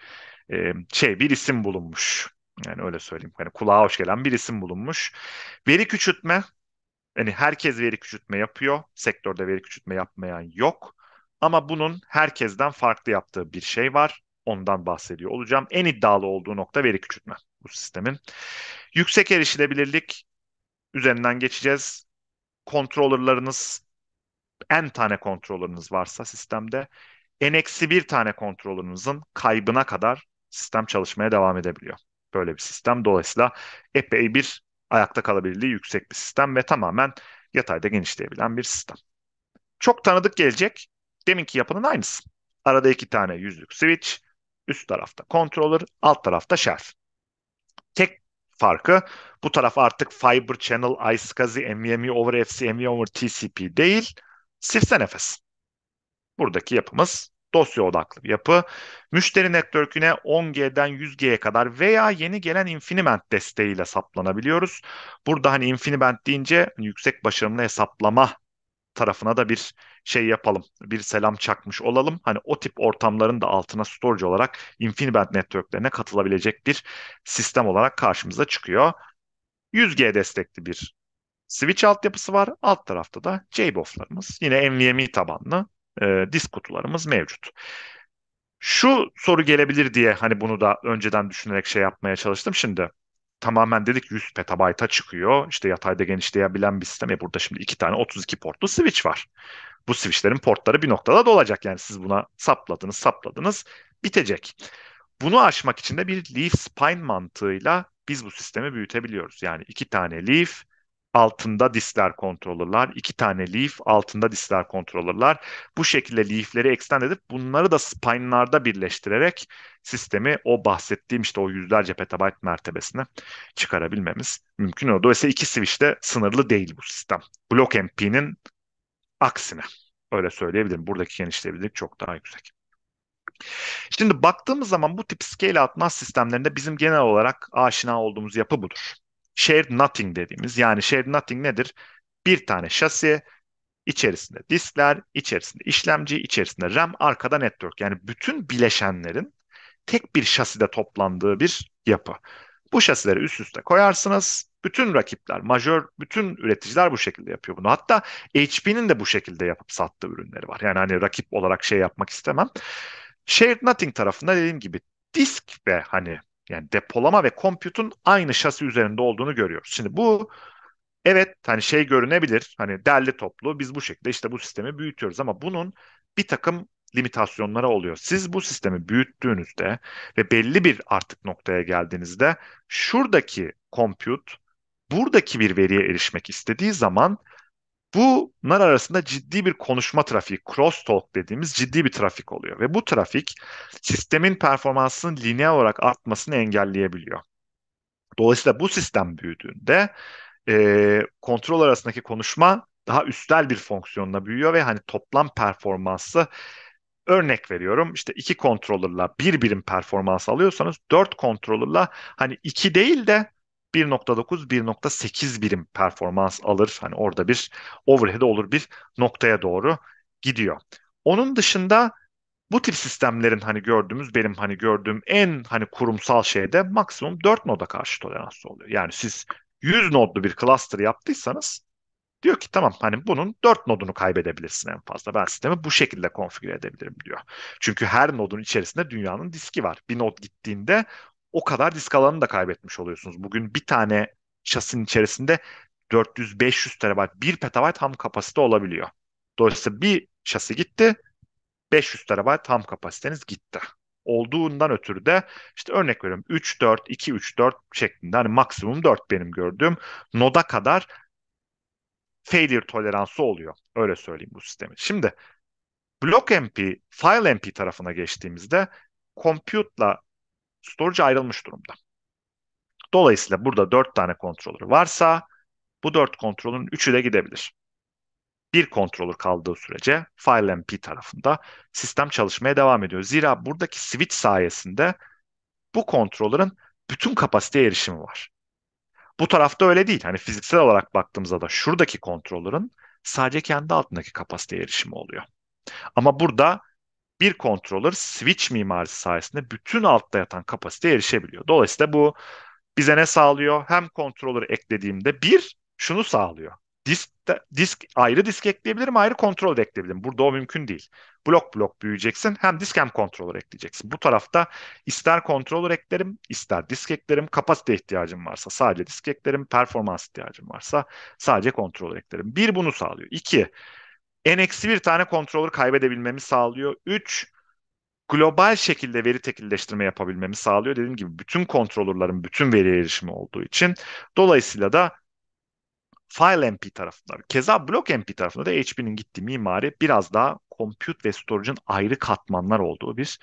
e, şey bir isim bulunmuş. Yani öyle söyleyeyim. Yani kulağa hoş gelen bir isim bulunmuş. Veri küçültme yani herkes veri küçültme yapıyor. Sektörde veri küçültme yapmayan yok. Ama bunun herkesten farklı yaptığı bir şey var. Ondan bahsediyor olacağım. En iddialı olduğu nokta veri küçültme bu sistemin. Yüksek erişilebilirlik üzerinden geçeceğiz. Controller'larınız en tane controller'ınız varsa sistemde n bir tane kontrollerinizin kaybına kadar sistem çalışmaya devam edebiliyor. Böyle bir sistem. Dolayısıyla epey bir ayakta kalabilirliği yüksek bir sistem ve tamamen yatayda genişleyebilen bir sistem. Çok tanıdık gelecek. Deminki yapının aynısı. Arada iki tane yüzlük switch, Üst tarafta controller, alt tarafta şerf. Tek farkı bu taraf artık Fiber Channel, iSCSI, NVMe e, over FC, NVMe e over TCP değil. Sifse nefes. Buradaki yapımız dosya odaklı bir yapı. Müşteri network'üne 10G'den 100G'ye kadar veya yeni gelen InfiniBand desteğiyle saplanabiliyoruz. Burada hani InfiniBand deyince hani yüksek başarımlı hesaplama tarafına da bir şey yapalım. Bir selam çakmış olalım. Hani o tip ortamların da altına storage olarak InfiniBand networklerine katılabilecek bir sistem olarak karşımıza çıkıyor. 100G destekli bir switch altyapısı var. Alt tarafta da JBOF'larımız. Yine NVMe tabanlı e, disk kutularımız mevcut. Şu soru gelebilir diye hani bunu da önceden düşünerek şey yapmaya çalıştım. Şimdi tamamen dedik 100 petabayta çıkıyor. İşte yatayda genişleyebilen bir sistem. E burada şimdi iki tane 32 portlu switch var. Bu switchlerin portları bir noktada dolacak. Yani siz buna sapladınız sapladınız bitecek. Bunu aşmak için de bir leaf spine mantığıyla biz bu sistemi büyütebiliyoruz. Yani iki tane leaf altında disler controller'lar, iki tane leaf altında disler controller'lar. Bu şekilde leaf'leri extend edip bunları da spine'larda birleştirerek sistemi o bahsettiğim işte o yüzlerce petabyte mertebesine çıkarabilmemiz mümkün oldu. Dolayısıyla iki switch'te sınırlı değil bu sistem. Block MP'nin aksine öyle söyleyebilirim. Buradaki genişleyebilirlik çok daha yüksek. Şimdi baktığımız zaman bu tip scale atmaz sistemlerinde bizim genel olarak aşina olduğumuz yapı budur shared nothing dediğimiz yani shared nothing nedir? Bir tane şasi içerisinde diskler, içerisinde işlemci, içerisinde RAM, arkada network. Yani bütün bileşenlerin tek bir şaside toplandığı bir yapı. Bu şasileri üst üste koyarsınız. Bütün rakipler, majör, bütün üreticiler bu şekilde yapıyor bunu. Hatta HP'nin de bu şekilde yapıp sattığı ürünleri var. Yani hani rakip olarak şey yapmak istemem. Shared Nothing tarafında dediğim gibi disk ve hani yani depolama ve compute'un aynı şasi üzerinde olduğunu görüyoruz. Şimdi bu evet hani şey görünebilir. Hani derli toplu biz bu şekilde işte bu sistemi büyütüyoruz ama bunun bir takım limitasyonlara oluyor. Siz bu sistemi büyüttüğünüzde ve belli bir artık noktaya geldiğinizde şuradaki compute buradaki bir veriye erişmek istediği zaman Bunlar arasında ciddi bir konuşma trafiği, cross talk dediğimiz ciddi bir trafik oluyor. Ve bu trafik sistemin performansının lineer olarak artmasını engelleyebiliyor. Dolayısıyla bu sistem büyüdüğünde e, kontrol arasındaki konuşma daha üstel bir fonksiyonla büyüyor ve hani toplam performansı örnek veriyorum işte iki kontrolörle bir birim performans alıyorsanız dört kontrolörle hani iki değil de 1.9-1.8 birim performans alır. Hani orada bir overhead olur bir noktaya doğru gidiyor. Onun dışında bu tip sistemlerin hani gördüğümüz benim hani gördüğüm en hani kurumsal şeyde maksimum 4 noda karşı toleranslı oluyor. Yani siz 100 nodlu bir cluster yaptıysanız diyor ki tamam hani bunun 4 nodunu kaybedebilirsin en fazla. Ben sistemi bu şekilde konfigüre edebilirim diyor. Çünkü her nodun içerisinde dünyanın diski var. Bir nod gittiğinde o kadar disk alanını da kaybetmiş oluyorsunuz. Bugün bir tane şasın içerisinde 400-500 terabayt, 1 petabayt ham kapasite olabiliyor. Dolayısıyla bir şasi gitti, 500 terabayt tam kapasiteniz gitti. Olduğundan ötürü de işte örnek veriyorum 3 4 2 3 4 şeklinde hani maksimum 4 benim gördüğüm noda kadar failure toleransı oluyor. Öyle söyleyeyim bu sistemi. Şimdi block MP, file MP tarafına geçtiğimizde compute'la Storage ayrılmış durumda. Dolayısıyla burada 4 tane kontrolür varsa bu 4 kontrolün 3'ü de gidebilir. Bir kontrolür kaldığı sürece FileMP tarafında sistem çalışmaya devam ediyor. Zira buradaki switch sayesinde bu kontrolörün bütün kapasiteye erişimi var. Bu tarafta öyle değil. Hani fiziksel olarak baktığımızda da şuradaki kontrolörün sadece kendi altındaki kapasiteye erişimi oluyor. Ama burada bir controller switch mimarisi sayesinde bütün altta yatan kapasiteye erişebiliyor. Dolayısıyla bu bize ne sağlıyor? Hem controller eklediğimde bir şunu sağlıyor. Disk, disk ayrı disk ekleyebilirim, ayrı kontrol ekleyebilirim. Burada o mümkün değil. Blok blok büyüyeceksin. Hem disk hem kontroller ekleyeceksin. Bu tarafta ister kontroller eklerim, ister disk eklerim. Kapasite ihtiyacım varsa sadece disk eklerim, performans ihtiyacım varsa sadece kontroller eklerim. Bir bunu sağlıyor. İki, en eksi bir tane kontrolü kaybedebilmemi sağlıyor. 3 global şekilde veri tekilleştirme yapabilmemi sağlıyor. Dediğim gibi bütün kontrolörlerin bütün veri erişimi olduğu için. Dolayısıyla da File MP tarafında, keza Block MP tarafında da HP'nin gittiği mimari biraz daha compute ve storage'ın ayrı katmanlar olduğu bir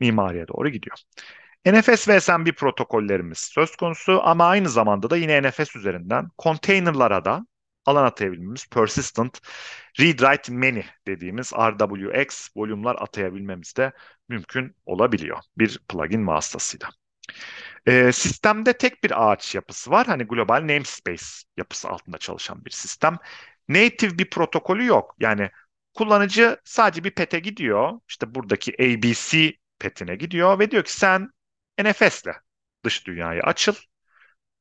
mimariye doğru gidiyor. NFS ve SMB protokollerimiz söz konusu ama aynı zamanda da yine NFS üzerinden containerlara da alan atayabilmemiz, persistent read write many dediğimiz RWX volümler atayabilmemiz de mümkün olabiliyor bir plugin vasıtasıyla. E, sistemde tek bir ağaç yapısı var. Hani global namespace yapısı altında çalışan bir sistem. Native bir protokolü yok. Yani kullanıcı sadece bir pete gidiyor. İşte buradaki ABC petine gidiyor ve diyor ki sen NFS'le dış dünyaya açıl.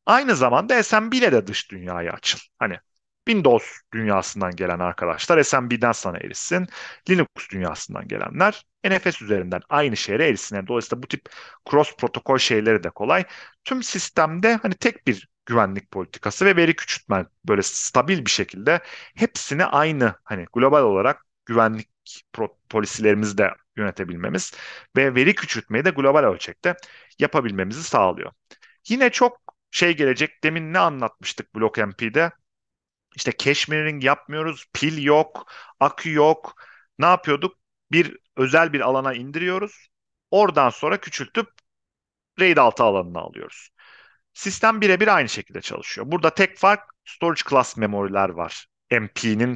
Aynı zamanda SMB ile de dış dünyaya açıl. Hani Windows dünyasından gelen arkadaşlar SMB'den sana erişsin. Linux dünyasından gelenler NFS üzerinden aynı şehre erişsinler. Dolayısıyla bu tip cross protokol şeyleri de kolay. Tüm sistemde hani tek bir güvenlik politikası ve veri küçültme böyle stabil bir şekilde hepsini aynı hani global olarak güvenlik polisilerimizi de yönetebilmemiz ve veri küçültmeyi de global ölçekte yapabilmemizi sağlıyor. Yine çok şey gelecek demin ne anlatmıştık Block MP'de? İşte keşmiring yapmıyoruz, pil yok, akü yok. Ne yapıyorduk? Bir özel bir alana indiriyoruz. Oradan sonra küçültüp RAID 6 alanına alıyoruz. Sistem birebir aynı şekilde çalışıyor. Burada tek fark storage class memoriler var. MP'nin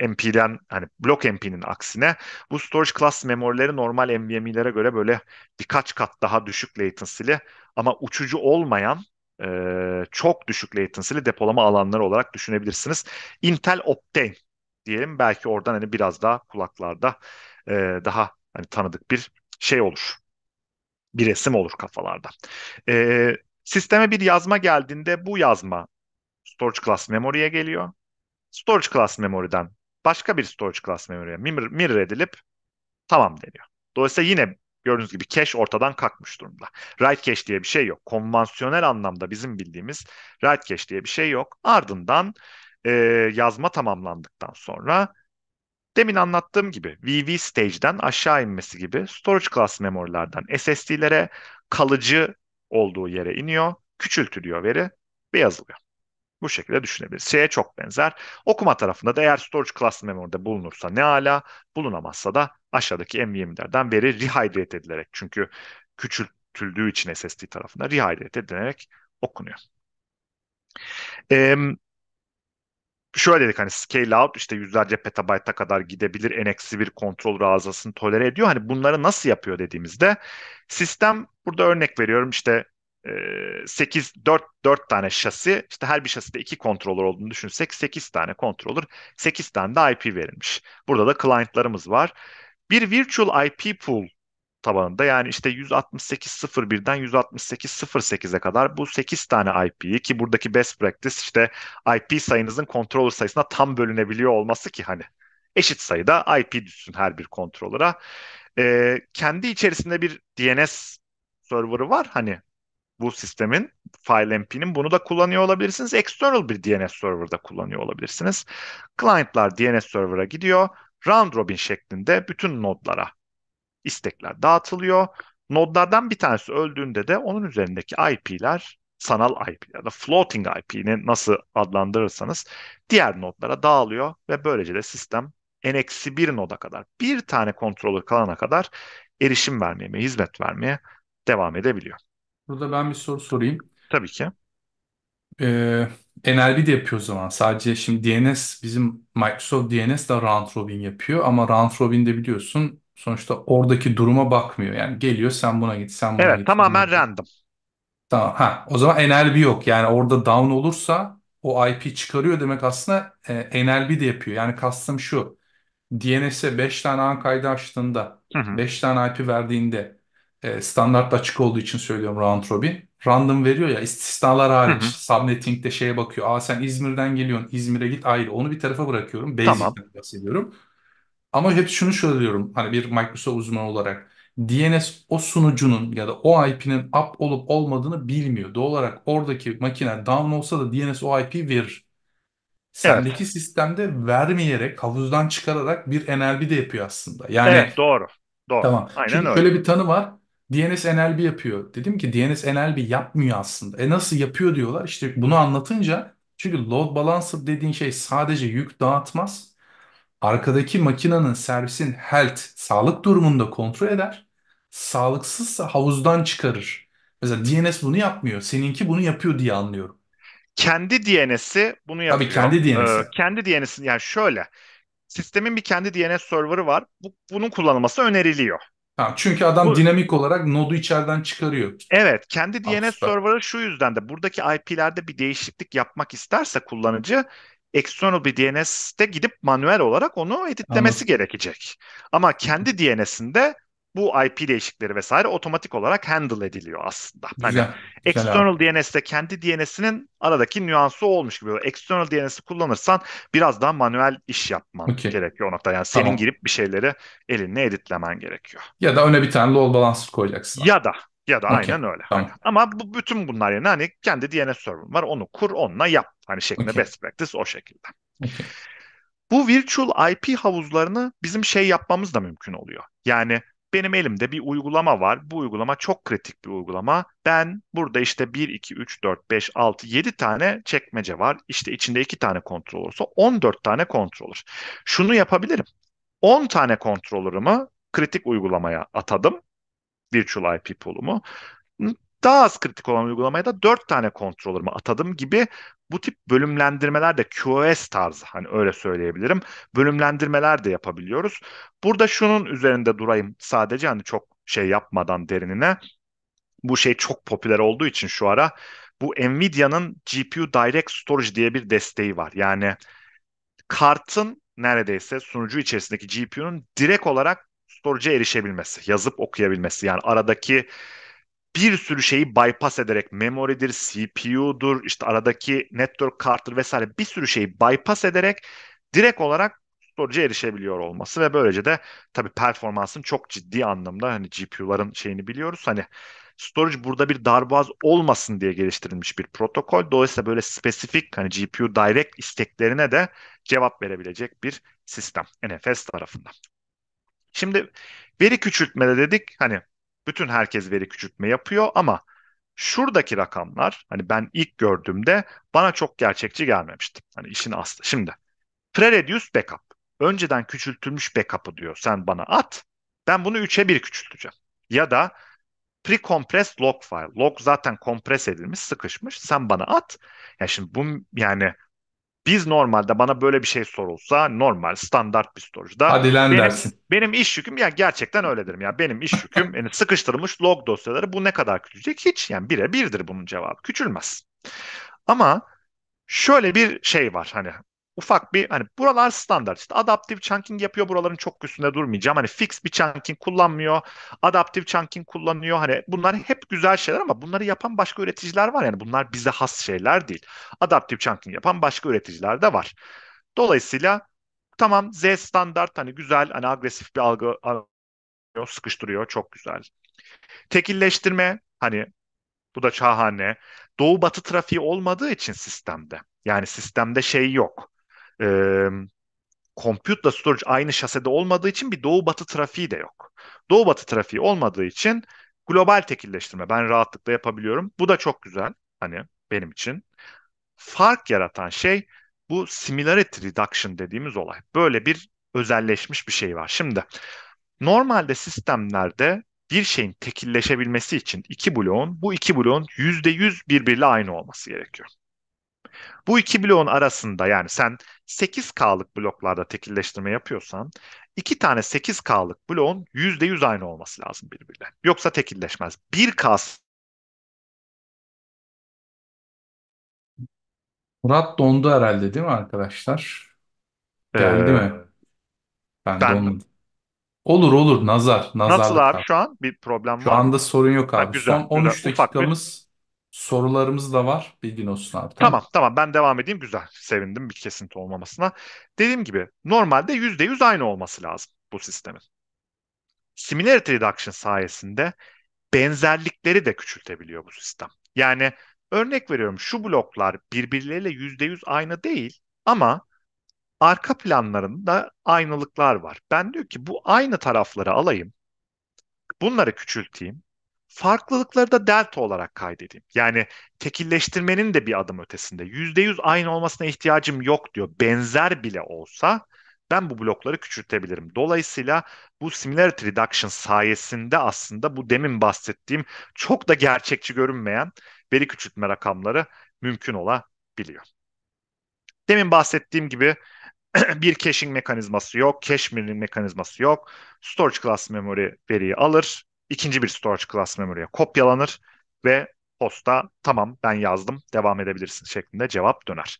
MP'den hani block MP'nin aksine bu storage class memorileri normal NVMe'lere göre böyle birkaç kat daha düşük latency'li ama uçucu olmayan e, çok düşük latency'li depolama alanları olarak düşünebilirsiniz. Intel Optane diyelim belki oradan hani biraz daha kulaklarda e, daha hani tanıdık bir şey olur. Bir resim olur kafalarda. E, sisteme bir yazma geldiğinde bu yazma storage class memory'e geliyor. Storage class memory'den başka bir storage class memory'e mirror, mirror edilip tamam deniyor. Dolayısıyla yine Gördüğünüz gibi cache ortadan kalkmış durumda. Write cache diye bir şey yok. Konvansiyonel anlamda bizim bildiğimiz write cache diye bir şey yok. Ardından e, yazma tamamlandıktan sonra demin anlattığım gibi VV stage'den aşağı inmesi gibi storage class memorilerden SSD'lere kalıcı olduğu yere iniyor, küçültülüyor veri ve yazılıyor. Bu şekilde düşünebiliriz. C'ye çok benzer. Okuma tarafında da eğer storage class memory'de bulunursa ne ala, bulunamazsa da aşağıdaki NVMe'lerden veri rehydrate edilerek çünkü küçültüldüğü için SSD tarafına rehydrate edilerek okunuyor. Ee, şöyle dedik hani scale out işte yüzlerce petabayta kadar gidebilir nx bir kontrol arızasını tolere ediyor. Hani bunları nasıl yapıyor dediğimizde sistem burada örnek veriyorum işte 8 4 4 tane şasi işte her bir şaside 2 kontroller olduğunu düşünsek 8 tane kontroller 8 tane de IP verilmiş. Burada da client'larımız var. Bir virtual IP pool tabanında yani işte 168.01'den 168.08'e kadar bu 8 tane IP'yi ki buradaki best practice işte IP sayınızın controller sayısına tam bölünebiliyor olması ki hani eşit sayıda IP düşsün her bir kontrolöre. Ee, kendi içerisinde bir DNS server'ı var hani bu sistemin file MP'nin bunu da kullanıyor olabilirsiniz. External bir DNS server'da kullanıyor olabilirsiniz. Client'lar DNS server'a gidiyor. Round robin şeklinde bütün nodlara istekler dağıtılıyor. Nodlardan bir tanesi öldüğünde de onun üzerindeki IP'ler sanal IP ya da floating IP'ni nasıl adlandırırsanız diğer nodlara dağılıyor ve böylece de sistem n-1 noda kadar bir tane kontrolü kalana kadar erişim vermeye, hizmet vermeye devam edebiliyor. Burada ben bir soru sorayım. Tabii ki. Ee, NLB de yapıyor o zaman. Sadece şimdi DNS bizim Microsoft DNS de round robin yapıyor ama round robin de biliyorsun sonuçta oradaki duruma bakmıyor. Yani geliyor sen buna git, sen buna Evet, git, buna tamamen git. random. Tamam. Ha, o zaman NLB yok. Yani orada down olursa o IP çıkarıyor demek aslında e, NLB de yapıyor. Yani kastım şu. DNS'e 5 tane ANK açtığında, Hı hı. 5 tane IP verdiğinde e, standart açık olduğu için söylüyorum round robin. Random veriyor ya istisnalar hariç. Hı hı. Subnetting'de şeye bakıyor. Aa sen İzmir'den geliyorsun. İzmir'e git ayrı. Onu bir tarafa bırakıyorum. Basic'ten tamam. bahsediyorum. Ama hep şunu söylüyorum. Hani bir Microsoft uzmanı olarak. DNS o sunucunun ya da o IP'nin up olup olmadığını bilmiyor. Doğal olarak oradaki makine down olsa da DNS o IP verir. Sendeki evet. sistemde vermeyerek, havuzdan çıkararak bir NLB de yapıyor aslında. Yani Evet, doğru. Doğru. Tamam. Aynen Çünkü öyle. şöyle bir tanı var. DNS NLB yapıyor. Dedim ki DNS NLB yapmıyor aslında. E nasıl yapıyor diyorlar. İşte bunu anlatınca çünkü load balancer dediğin şey sadece yük dağıtmaz. Arkadaki makinenin servisin health, sağlık durumunda kontrol eder. Sağlıksızsa havuzdan çıkarır. Mesela DNS bunu yapmıyor. Seninki bunu yapıyor diye anlıyorum. Kendi DNS'i bunu yapıyor. Tabii kendi DNS'i. Ee, kendi DNS'in yani şöyle. Sistemin bir kendi DNS server'ı var. Bu, bunun kullanılması öneriliyor. Tamam, çünkü adam Bu, dinamik olarak nodu içeriden çıkarıyor. Evet, kendi DNS Aslında. server'ı şu yüzden de buradaki IP'lerde bir değişiklik yapmak isterse kullanıcı external bir DNS'te gidip manuel olarak onu editlemesi Anladım. gerekecek. Ama kendi DNS'inde bu IP değişikleri vesaire otomatik olarak handle ediliyor aslında. Hani güzel, hani güzel external abi. DNS'te kendi DNS'inin aradaki nüansı olmuş gibi. External DNS'i kullanırsan biraz daha manuel iş yapman okay. gerekiyor nokta. Yani tamam. senin girip bir şeyleri elinle editlemen gerekiyor. Ya da öne bir tane load balancer koyacaksın. Ya da ya da okay. aynen öyle. Tamam. Ama bu bütün bunlar yani hani kendi DNS server'ın var onu kur onunla yap. Hani şeklinde okay. best practice o şekilde. Okay. Bu virtual IP havuzlarını bizim şey yapmamız da mümkün oluyor. Yani benim elimde bir uygulama var. Bu uygulama çok kritik bir uygulama. Ben burada işte 1, 2, 3, 4, 5, 6, 7 tane çekmece var. İşte içinde 2 tane kontrol olursa 14 tane kontrolür. Şunu yapabilirim. 10 tane kontrolörümü kritik uygulamaya atadım. Virtual IP pool'umu. Daha az kritik olan uygulamaya da 4 tane kontrolörümü atadım gibi bu tip bölümlendirmeler de QoS tarzı hani öyle söyleyebilirim. Bölümlendirmeler de yapabiliyoruz. Burada şunun üzerinde durayım sadece hani çok şey yapmadan derinine. Bu şey çok popüler olduğu için şu ara bu Nvidia'nın GPU Direct Storage diye bir desteği var. Yani kartın neredeyse sunucu içerisindeki GPU'nun direkt olarak storage'e erişebilmesi, yazıp okuyabilmesi. Yani aradaki bir sürü şeyi bypass ederek memory'dir, CPU'dur, işte aradaki network karttır vesaire bir sürü şeyi bypass ederek direkt olarak storage'e erişebiliyor olması ve böylece de tabii performansın çok ciddi anlamda hani GPU'ların şeyini biliyoruz. Hani storage burada bir darboğaz olmasın diye geliştirilmiş bir protokol. Dolayısıyla böyle spesifik hani GPU direct isteklerine de cevap verebilecek bir sistem NFS tarafından. Şimdi veri küçültmede dedik hani bütün herkes veri küçültme yapıyor ama şuradaki rakamlar hani ben ilk gördüğümde bana çok gerçekçi gelmemişti. Hani işin aslı. Şimdi pre-reduced backup. Önceden küçültülmüş backup'ı diyor sen bana at. Ben bunu 3'e 1 küçülteceğim. Ya da pre-compressed log file. Log zaten kompres edilmiş, sıkışmış. Sen bana at. Ya şimdi bu yani biz normalde bana böyle bir şey sorulsa normal standart bir storage'da Hadi lan benim, dersin. benim iş yüküm ya gerçekten öyledir. Ya benim iş yüküm yani sıkıştırılmış log dosyaları bu ne kadar küçülecek? Hiç yani bire birdir bunun cevabı. Küçülmez. Ama şöyle bir şey var hani ufak bir hani buralar standart. İşte adaptive chunking yapıyor buraların çok üstünde durmayacağım. Hani fix bir chunking kullanmıyor. Adaptive chunking kullanıyor. Hani bunlar hep güzel şeyler ama bunları yapan başka üreticiler var. Yani bunlar bize has şeyler değil. Adaptive chunking yapan başka üreticiler de var. Dolayısıyla tamam Z standart hani güzel hani agresif bir algı sıkıştırıyor çok güzel. Tekilleştirme hani bu da şahane. Doğu batı trafiği olmadığı için sistemde. Yani sistemde şey yok e, compute storage aynı şasede olmadığı için bir doğu batı trafiği de yok. Doğu batı trafiği olmadığı için global tekilleştirme ben rahatlıkla yapabiliyorum. Bu da çok güzel hani benim için. Fark yaratan şey bu similarity reduction dediğimiz olay. Böyle bir özelleşmiş bir şey var. Şimdi normalde sistemlerde bir şeyin tekilleşebilmesi için iki bloğun bu iki bloğun %100 birbiriyle aynı olması gerekiyor. Bu iki bloğun arasında yani sen 8K'lık bloklarda tekilleştirme yapıyorsan iki tane 8K'lık bloğun %100 aynı olması lazım birbirine. Yoksa tekilleşmez. 1K Murat dondu herhalde değil mi arkadaşlar? Geldi ee, mi? Ben, ben Olur olur nazar. Nasıl abi, şu an? Bir problem var Şu anda sorun yok abi. Ha, güzel, Son güzel. 13 Ufak bir dakikamız Sorularımız da var bilgin olsun abi. Tamam. tamam tamam ben devam edeyim güzel sevindim bir kesinti olmamasına. Dediğim gibi normalde %100 aynı olması lazım bu sistemin. Similarity reduction sayesinde benzerlikleri de küçültebiliyor bu sistem. Yani örnek veriyorum şu bloklar birbirleriyle %100 aynı değil ama arka planlarında aynılıklar var. Ben diyor ki bu aynı tarafları alayım bunları küçülteyim farklılıkları da delta olarak kaydedeyim. Yani tekilleştirmenin de bir adım ötesinde. %100 aynı olmasına ihtiyacım yok diyor. Benzer bile olsa ben bu blokları küçültebilirim. Dolayısıyla bu similarity reduction sayesinde aslında bu demin bahsettiğim çok da gerçekçi görünmeyen veri küçültme rakamları mümkün olabiliyor. Demin bahsettiğim gibi bir caching mekanizması yok, cache mekanizması yok. Storage class memory veriyi alır, ikinci bir storage class memory'e kopyalanır ve posta tamam ben yazdım devam edebilirsin şeklinde cevap döner.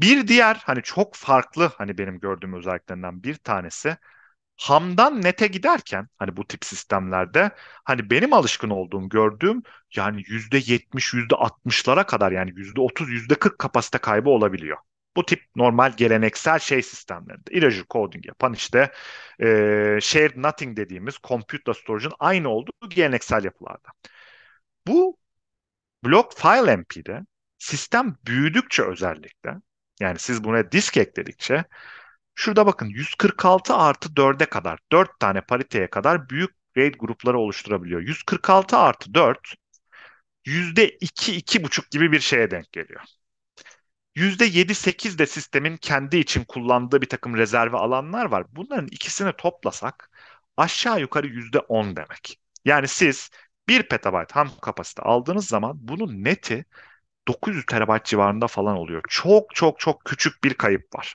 Bir diğer hani çok farklı hani benim gördüğüm özelliklerinden bir tanesi hamdan nete giderken hani bu tip sistemlerde hani benim alışkın olduğum gördüğüm yani yüzde yetmiş yüzde altmışlara kadar yani yüzde otuz yüzde kırk kapasite kaybı olabiliyor. Bu tip normal geleneksel şey sistemlerinde Erasure Coding yapan işte e, Shared Nothing dediğimiz Computer Storage'ın aynı olduğu geleneksel yapılarda. Bu Block File MP'de sistem büyüdükçe özellikle yani siz buna disk ekledikçe şurada bakın 146 artı 4'e kadar 4 tane pariteye kadar büyük raid grupları oluşturabiliyor. 146 artı 4 yüzde iki, iki buçuk gibi bir şeye denk geliyor. %7-8 de sistemin kendi için kullandığı bir takım rezerve alanlar var. Bunların ikisini toplasak aşağı yukarı %10 demek. Yani siz 1 petabayt ham kapasite aldığınız zaman bunun neti 900 terabayt civarında falan oluyor. Çok çok çok küçük bir kayıp var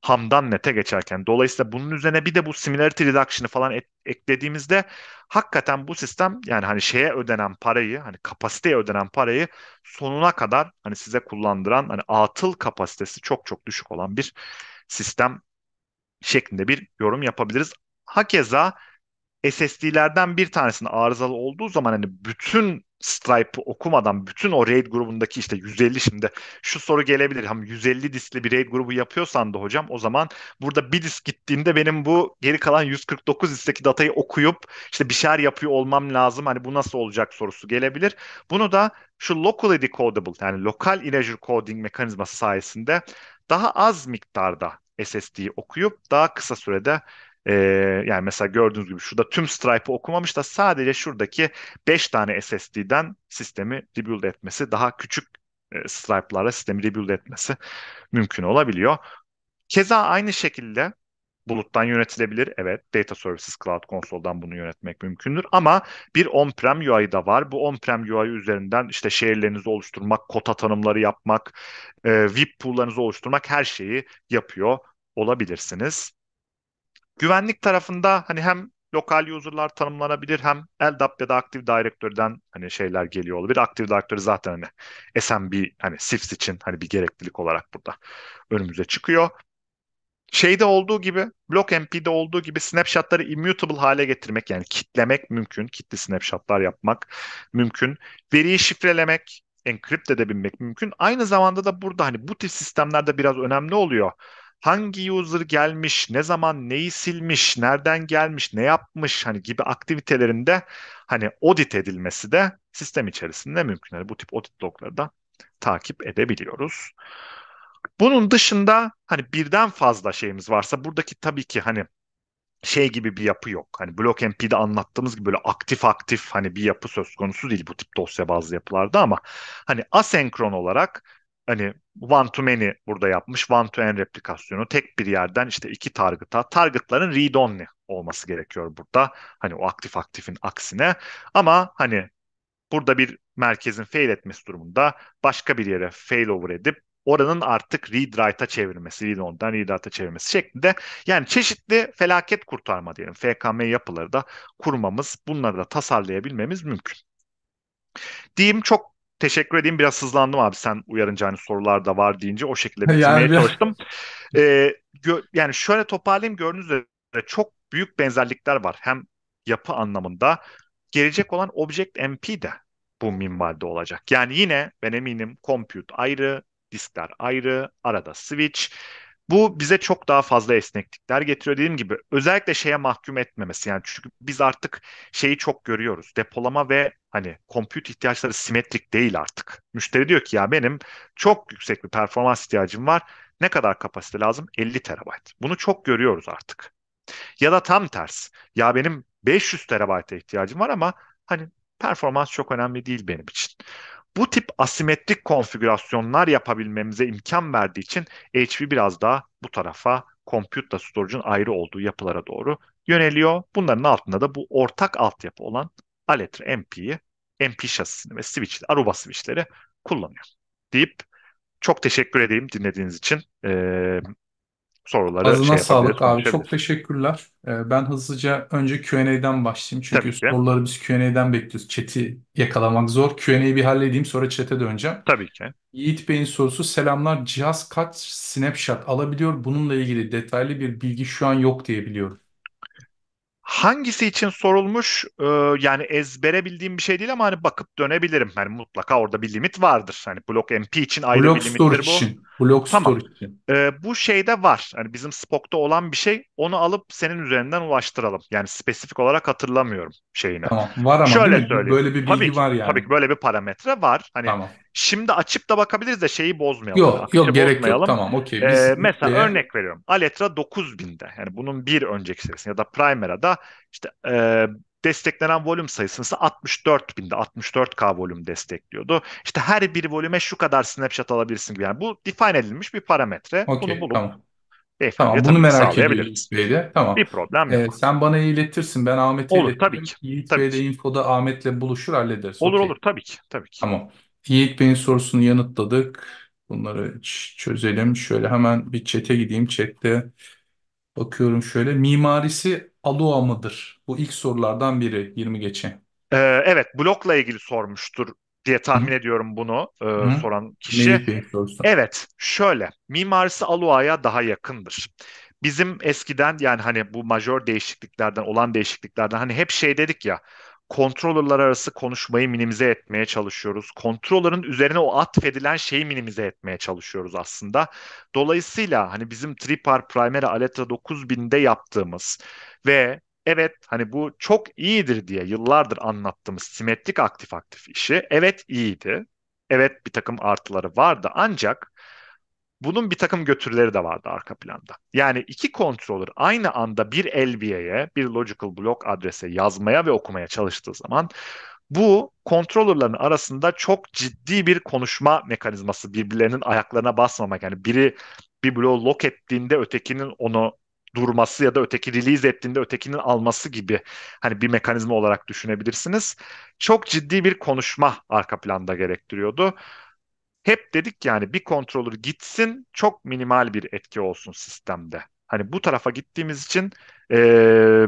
hamdan nete geçerken. Dolayısıyla bunun üzerine bir de bu similarity reduction'ı falan et, eklediğimizde hakikaten bu sistem yani hani şeye ödenen parayı hani kapasiteye ödenen parayı sonuna kadar hani size kullandıran hani atıl kapasitesi çok çok düşük olan bir sistem şeklinde bir yorum yapabiliriz. Hakeza SSD'lerden bir tanesinin arızalı olduğu zaman hani bütün Stripe'ı okumadan bütün o RAID grubundaki işte 150 şimdi şu soru gelebilir. Hem 150 diskli bir RAID grubu yapıyorsan da hocam o zaman burada bir disk gittiğinde benim bu geri kalan 149 diskteki datayı okuyup işte bir şeyler yapıyor olmam lazım. Hani bu nasıl olacak sorusu gelebilir. Bunu da şu locally decodable yani lokal erasure coding mekanizması sayesinde daha az miktarda SSD'yi okuyup daha kısa sürede e, yani mesela gördüğünüz gibi şurada tüm Stripe'ı okumamış da sadece şuradaki 5 tane SSD'den sistemi rebuild etmesi daha küçük e, Stripe'larla sistemi rebuild etmesi mümkün olabiliyor. Keza aynı şekilde buluttan yönetilebilir. Evet, Data Services Cloud Console'dan bunu yönetmek mümkündür ama bir on-prem UI da var. Bu on-prem UI üzerinden işte şehirlerinizi oluşturmak, kota tanımları yapmak, e, VIP pool'larınızı oluşturmak her şeyi yapıyor olabilirsiniz. Güvenlik tarafında hani hem lokal user'lar tanımlanabilir hem LDAP ya da Active Directory'den hani şeyler geliyor olabilir. Active Directory zaten hani SMB hani SIFS için hani bir gereklilik olarak burada önümüze çıkıyor. Şeyde olduğu gibi, Block BlockMP'de olduğu gibi snapshotları immutable hale getirmek yani kitlemek mümkün. Kitli snapshotlar yapmak mümkün. Veriyi şifrelemek, encrypt edebilmek mümkün. Aynı zamanda da burada hani bu tip sistemlerde biraz önemli oluyor hangi user gelmiş, ne zaman neyi silmiş, nereden gelmiş, ne yapmış hani gibi aktivitelerinde hani audit edilmesi de sistem içerisinde mümkün. Yani bu tip audit logları da takip edebiliyoruz. Bunun dışında hani birden fazla şeyimiz varsa buradaki tabii ki hani şey gibi bir yapı yok. Hani Block MP'de anlattığımız gibi böyle aktif aktif hani bir yapı söz konusu değil bu tip dosya bazlı yapılarda ama hani asenkron olarak hani one to many burada yapmış. One to n replikasyonu tek bir yerden işte iki target'a. Target'ların read only olması gerekiyor burada. Hani o aktif aktifin aksine. Ama hani burada bir merkezin fail etmesi durumunda başka bir yere failover edip oranın artık read write'a çevirmesi, read on'dan read write'a çevirmesi şeklinde. Yani çeşitli felaket kurtarma diyelim. FKM yapıları da kurmamız, bunları da tasarlayabilmemiz mümkün. Diyeyim çok teşekkür edeyim. Biraz hızlandım abi sen uyarınca hani sorular da var deyince o şekilde bitirmeye yani... çalıştım. Ee, gö- yani şöyle toparlayayım gördüğünüz üzere çok büyük benzerlikler var. Hem yapı anlamında gelecek olan Object MP de bu minvalde olacak. Yani yine ben eminim compute ayrı, diskler ayrı, arada switch bu bize çok daha fazla esneklikler getiriyor dediğim gibi. Özellikle şeye mahkum etmemesi yani çünkü biz artık şeyi çok görüyoruz. Depolama ve hani compute ihtiyaçları simetrik değil artık. Müşteri diyor ki ya benim çok yüksek bir performans ihtiyacım var. Ne kadar kapasite lazım? 50 terabayt. Bunu çok görüyoruz artık. Ya da tam ters. Ya benim 500 terabayta ihtiyacım var ama hani performans çok önemli değil benim için bu tip asimetrik konfigürasyonlar yapabilmemize imkan verdiği için HP biraz daha bu tarafa compute da storage'ın ayrı olduğu yapılara doğru yöneliyor. Bunların altında da bu ortak altyapı olan Alletra MP'yi, MP şasisini ve switch'leri, Aruba switch'leri kullanıyor. Deyip çok teşekkür edeyim dinlediğiniz için. Ee, soruları Ağzına şey sağlık abi. Çok teşekkürler. Ee, ben hızlıca önce Q&A'den başlayayım. Çünkü soruları biz Q&A'den bekliyoruz. Chat'i yakalamak zor. Q&A'yı bir halledeyim sonra chat'e döneceğim. Tabii ki. Yiğit Bey'in sorusu selamlar. Cihaz kaç snapshot alabiliyor? Bununla ilgili detaylı bir bilgi şu an yok diye biliyorum. Hangisi için sorulmuş e, yani ezbere bildiğim bir şey değil ama hani bakıp dönebilirim. Yani mutlaka orada bir limit vardır. Hani Block MP için ayrı Block bir limittir bu. Için. Block tamam. Store için. E, bu şeyde var. Hani bizim Spock'ta olan bir şey. Onu alıp senin üzerinden ulaştıralım. Yani spesifik olarak hatırlamıyorum şeyini. Tamam. Var ama Şöyle söyleyeyim. Böyle bir bilgi tabii ki, var yani. Tabii ki böyle bir parametre var. Hani tamam. Şimdi açıp da bakabiliriz de şeyi bozmayalım. Yok yok şey gerek bozmayalım. yok tamam okey. Ee, mesela e... örnek veriyorum Aletra 9000'de yani bunun bir önceki serisinde ya da Primera'da işte e, desteklenen volüm sayısını 64000'de, 64 binde k volüm destekliyordu. İşte her bir volüme şu kadar snapshot alabilirsin gibi. Yani bu define edilmiş bir parametre. Okay, bunu bulup tamam. Tamam bunu merak ediyorum Bey'de. Tamam. Bir problem ee, yok. Ee, sen bana iletirsin ben Ahmet'e Olur iletirim. tabii ki. Yiğit tabii Bey'de ki. infoda Ahmet'le buluşur hallederiz. Olur okay. olur tabii ki. Tabii ki. Tamam. Yiğit Bey'in sorusunu yanıtladık. Bunları çözelim. Şöyle hemen bir çete gideyim. Chat'te bakıyorum şöyle. Mimarisi Aloha mıdır? Bu ilk sorulardan biri 20 geçe. Ee, evet blokla ilgili sormuştur diye Hı tahmin ediyorum bunu e, hı. soran kişi. Melih Evet şöyle mimarisi Alua'ya daha yakındır. Bizim eskiden yani hani bu majör değişikliklerden olan değişikliklerden hani hep şey dedik ya controller'lar arası konuşmayı minimize etmeye çalışıyoruz. Controller'ın üzerine o atfedilen şeyi minimize etmeye çalışıyoruz aslında. Dolayısıyla hani bizim Tripar Primera Aleta 9000'de yaptığımız ve evet hani bu çok iyidir diye yıllardır anlattığımız simetrik aktif aktif işi evet iyiydi. Evet bir takım artıları vardı ancak bunun bir takım götürleri de vardı arka planda. Yani iki controller aynı anda bir LBA'ye, bir logical block adrese yazmaya ve okumaya çalıştığı zaman bu kontrolörlerin arasında çok ciddi bir konuşma mekanizması birbirlerinin ayaklarına basmamak. Yani biri bir bloğu lock ettiğinde ötekinin onu durması ya da öteki release ettiğinde ötekinin alması gibi hani bir mekanizma olarak düşünebilirsiniz. Çok ciddi bir konuşma arka planda gerektiriyordu hep dedik yani bir controller gitsin çok minimal bir etki olsun sistemde. Hani bu tarafa gittiğimiz için e,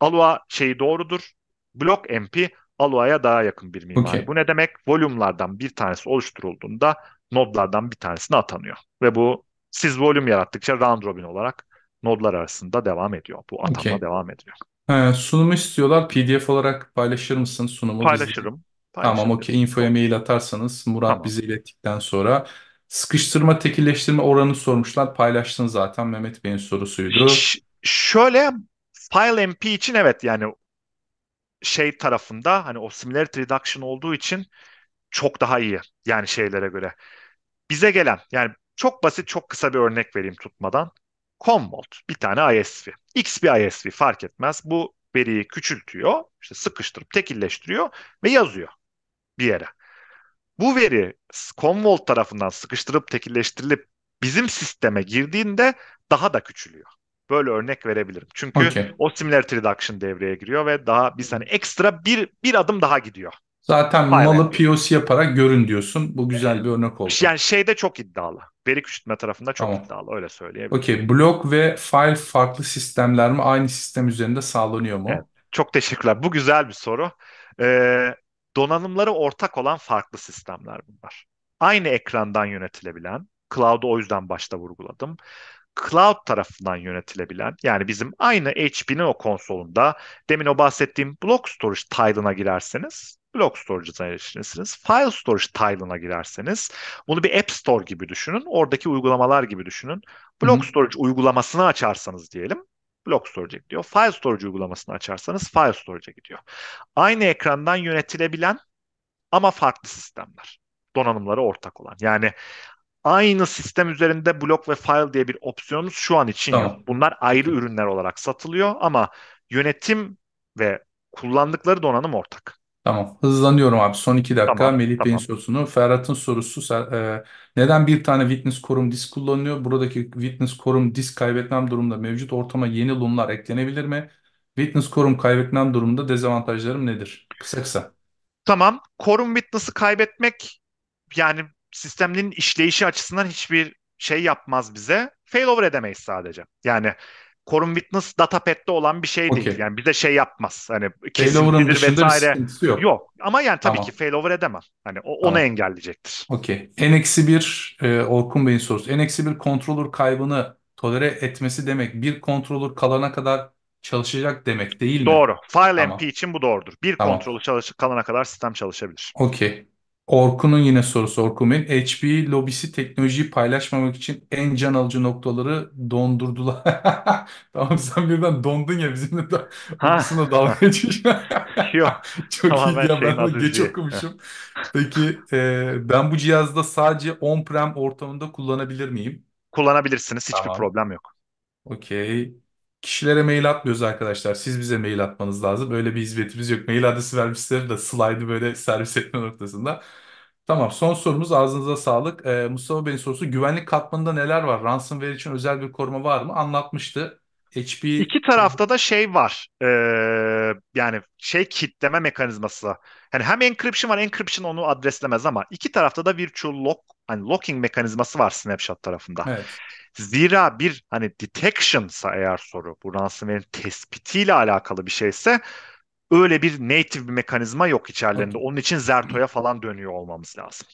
Alua şeyi doğrudur. Block MP Alua'ya daha yakın bir mimari. Okay. Bu ne demek? Volümlardan bir tanesi oluşturulduğunda nodlardan bir tanesine atanıyor. Ve bu siz volüm yarattıkça round robin olarak nodlar arasında devam ediyor. Bu atanma okay. devam ediyor. He, sunumu istiyorlar. PDF olarak paylaşır mısın sunumu? Paylaşırım. Bizi? Tamam paylaşabiliriz. okey. Infoya mail atarsanız Murat tamam. bize ilettikten sonra sıkıştırma tekilleştirme oranı sormuşlar. Paylaştın zaten Mehmet Bey'in sorusuydu. Ş- şöyle file mp için evet yani şey tarafında hani o similarity reduction olduğu için çok daha iyi yani şeylere göre. Bize gelen yani çok basit çok kısa bir örnek vereyim tutmadan. Commvault bir tane ISV. X bir ISV fark etmez. Bu veriyi küçültüyor, işte sıkıştırıp tekilleştiriyor ve yazıyor bir yere. Bu veri Commvault tarafından sıkıştırıp tekilleştirilip bizim sisteme girdiğinde daha da küçülüyor. Böyle örnek verebilirim. Çünkü okay. o similarity reduction devreye giriyor ve daha bir hani ekstra bir bir adım daha gidiyor. Zaten Aynen. malı POC yaparak görün diyorsun. Bu güzel bir örnek oldu. Yani şeyde çok iddialı. Veri küçültme tarafında çok tamam. iddialı öyle söyleyebilirim. Okey. Blok ve file farklı sistemler mi? Aynı sistem üzerinde sağlanıyor mu? Evet. Çok teşekkürler. Bu güzel bir soru. Ee, Donanımları ortak olan farklı sistemler bunlar. Aynı ekrandan yönetilebilen, cloud'u o yüzden başta vurguladım. Cloud tarafından yönetilebilen, yani bizim aynı HP'nin o konsolunda demin o bahsettiğim block storage tile'ına girerseniz Block Storage'a erişirsiniz. File Storage tile'ına girerseniz bunu bir App Store gibi düşünün. Oradaki uygulamalar gibi düşünün. Block Hı-hı. Storage uygulamasını açarsanız diyelim. Block Storage'e gidiyor. File Storage uygulamasını açarsanız File Storage'e gidiyor. Aynı ekrandan yönetilebilen ama farklı sistemler. Donanımları ortak olan. Yani aynı sistem üzerinde blok ve file diye bir opsiyonumuz şu an için tamam. yok. Bunlar ayrı ürünler olarak satılıyor ama yönetim ve kullandıkları donanım ortak. Tamam. Hızlanıyorum abi. Son iki dakika. Tamam, Melih Bey'in tamam. sorusunu. Ferhat'ın sorusu e, neden bir tane Witness Quorum disk kullanılıyor? Buradaki Witness Quorum disk kaybetmem durumda mevcut ortama yeni lunlar eklenebilir mi? Witness Quorum kaybetmem durumda dezavantajlarım nedir? Kısa kısa. Tamam. Quorum Witness'ı kaybetmek yani sistemlerin işleyişi açısından hiçbir şey yapmaz bize. Failover edemeyiz sadece. Yani Quorum Witness datapad'de olan bir şey okay. değil. Yani bize şey yapmaz. Hani kesintidir vesaire. yok. yok. Ama yani tabii tamam. ki failover edemez Hani o, tamam. engelleyecektir. Okey. N-1 e, Orkun Bey'in sorusu. N-1 controller kaybını tolere etmesi demek bir controller kalana kadar çalışacak demek değil mi? Doğru. File tamam. MP için bu doğrudur. Bir tamam. controller çalışıp kalana kadar sistem çalışabilir. Okey. Orkun'un yine sorusu Orkun Bey'in. HP lobisi teknolojiyi paylaşmamak için en can alıcı noktaları dondurdular. Tamam sen birden dondun ya bizimle de Ha. dalga geçmişsin. Yok. Çok iyi Tamamen ya ben de geç okumuşum. Peki e, ben bu cihazda sadece on-prem ortamında kullanabilir miyim? Kullanabilirsiniz. Hiçbir Tamam. problem yok. Okey. Kişilere mail atmıyoruz arkadaşlar. Siz bize mail atmanız lazım. Böyle bir hizmetimiz yok. Mail adresi vermişler de slide'ı böyle servis etme noktasında. Tamam son sorumuz ağzınıza sağlık. Ee, Mustafa Bey'in sorusu güvenlik katmanında neler var? Ransomware için özel bir koruma var mı? Anlatmıştı. HP... İki tarafta da şey var. Ee, yani şey kitleme mekanizması. Hani hem encryption var. Encryption onu adreslemez ama iki tarafta da virtual lock hani locking mekanizması var Snapshot tarafında. Evet. Zira bir hani detection'sa eğer soru bu ransomware'in tespitiyle alakalı bir şeyse öyle bir native bir mekanizma yok içerilerinde. Onun için Zerto'ya falan dönüyor olmamız lazım.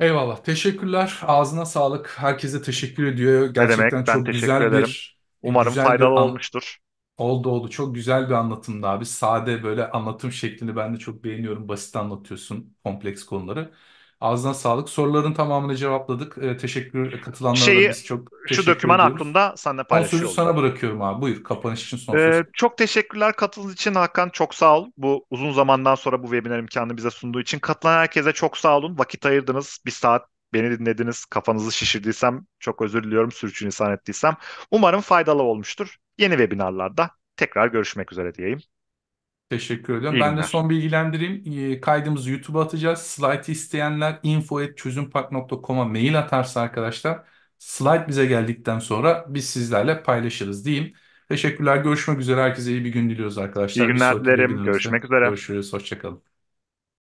Eyvallah. Teşekkürler. Ağzına sağlık. Herkese teşekkür ediyor. Gerçekten ne demek? Ben çok teşekkür güzel ederim. bir Umarım güzel faydalı bir an... olmuştur. Oldu oldu. Çok güzel bir anlatımdı abi. Sade böyle anlatım şeklini ben de çok beğeniyorum. Basit anlatıyorsun kompleks konuları. Ağzına sağlık. Soruların tamamını cevapladık. E, teşekkür katılanlara Şeyi, biz çok teşekkür Şu döküman ediyoruz. hakkında seninle paylaşıyoruz. Son sözü sana bırakıyorum abi. Buyur kapanış için son ee, söz. Çok teşekkürler katıldığın için Hakan. Çok sağ ol. Bu uzun zamandan sonra bu webinar imkanını bize sunduğu için. Katılan herkese çok sağ olun. Vakit ayırdınız. Bir saat beni dinlediniz. Kafanızı şişirdiysem çok özür diliyorum. Sürçün insan ettiysem. Umarım faydalı olmuştur. Yeni webinarlarda tekrar görüşmek üzere diyeyim. Teşekkür ediyorum. İyi ben günler. de son bilgilendireyim. Ee, kaydımızı YouTube'a atacağız. Slide isteyenler info.çözümpark.com'a mail atarsa arkadaşlar slide bize geldikten sonra biz sizlerle paylaşırız diyeyim. Teşekkürler. Görüşmek üzere. Herkese iyi bir gün diliyoruz arkadaşlar. İyi günler dilerim. Görüşmek üzere. Görüşürüz. Hoşçakalın.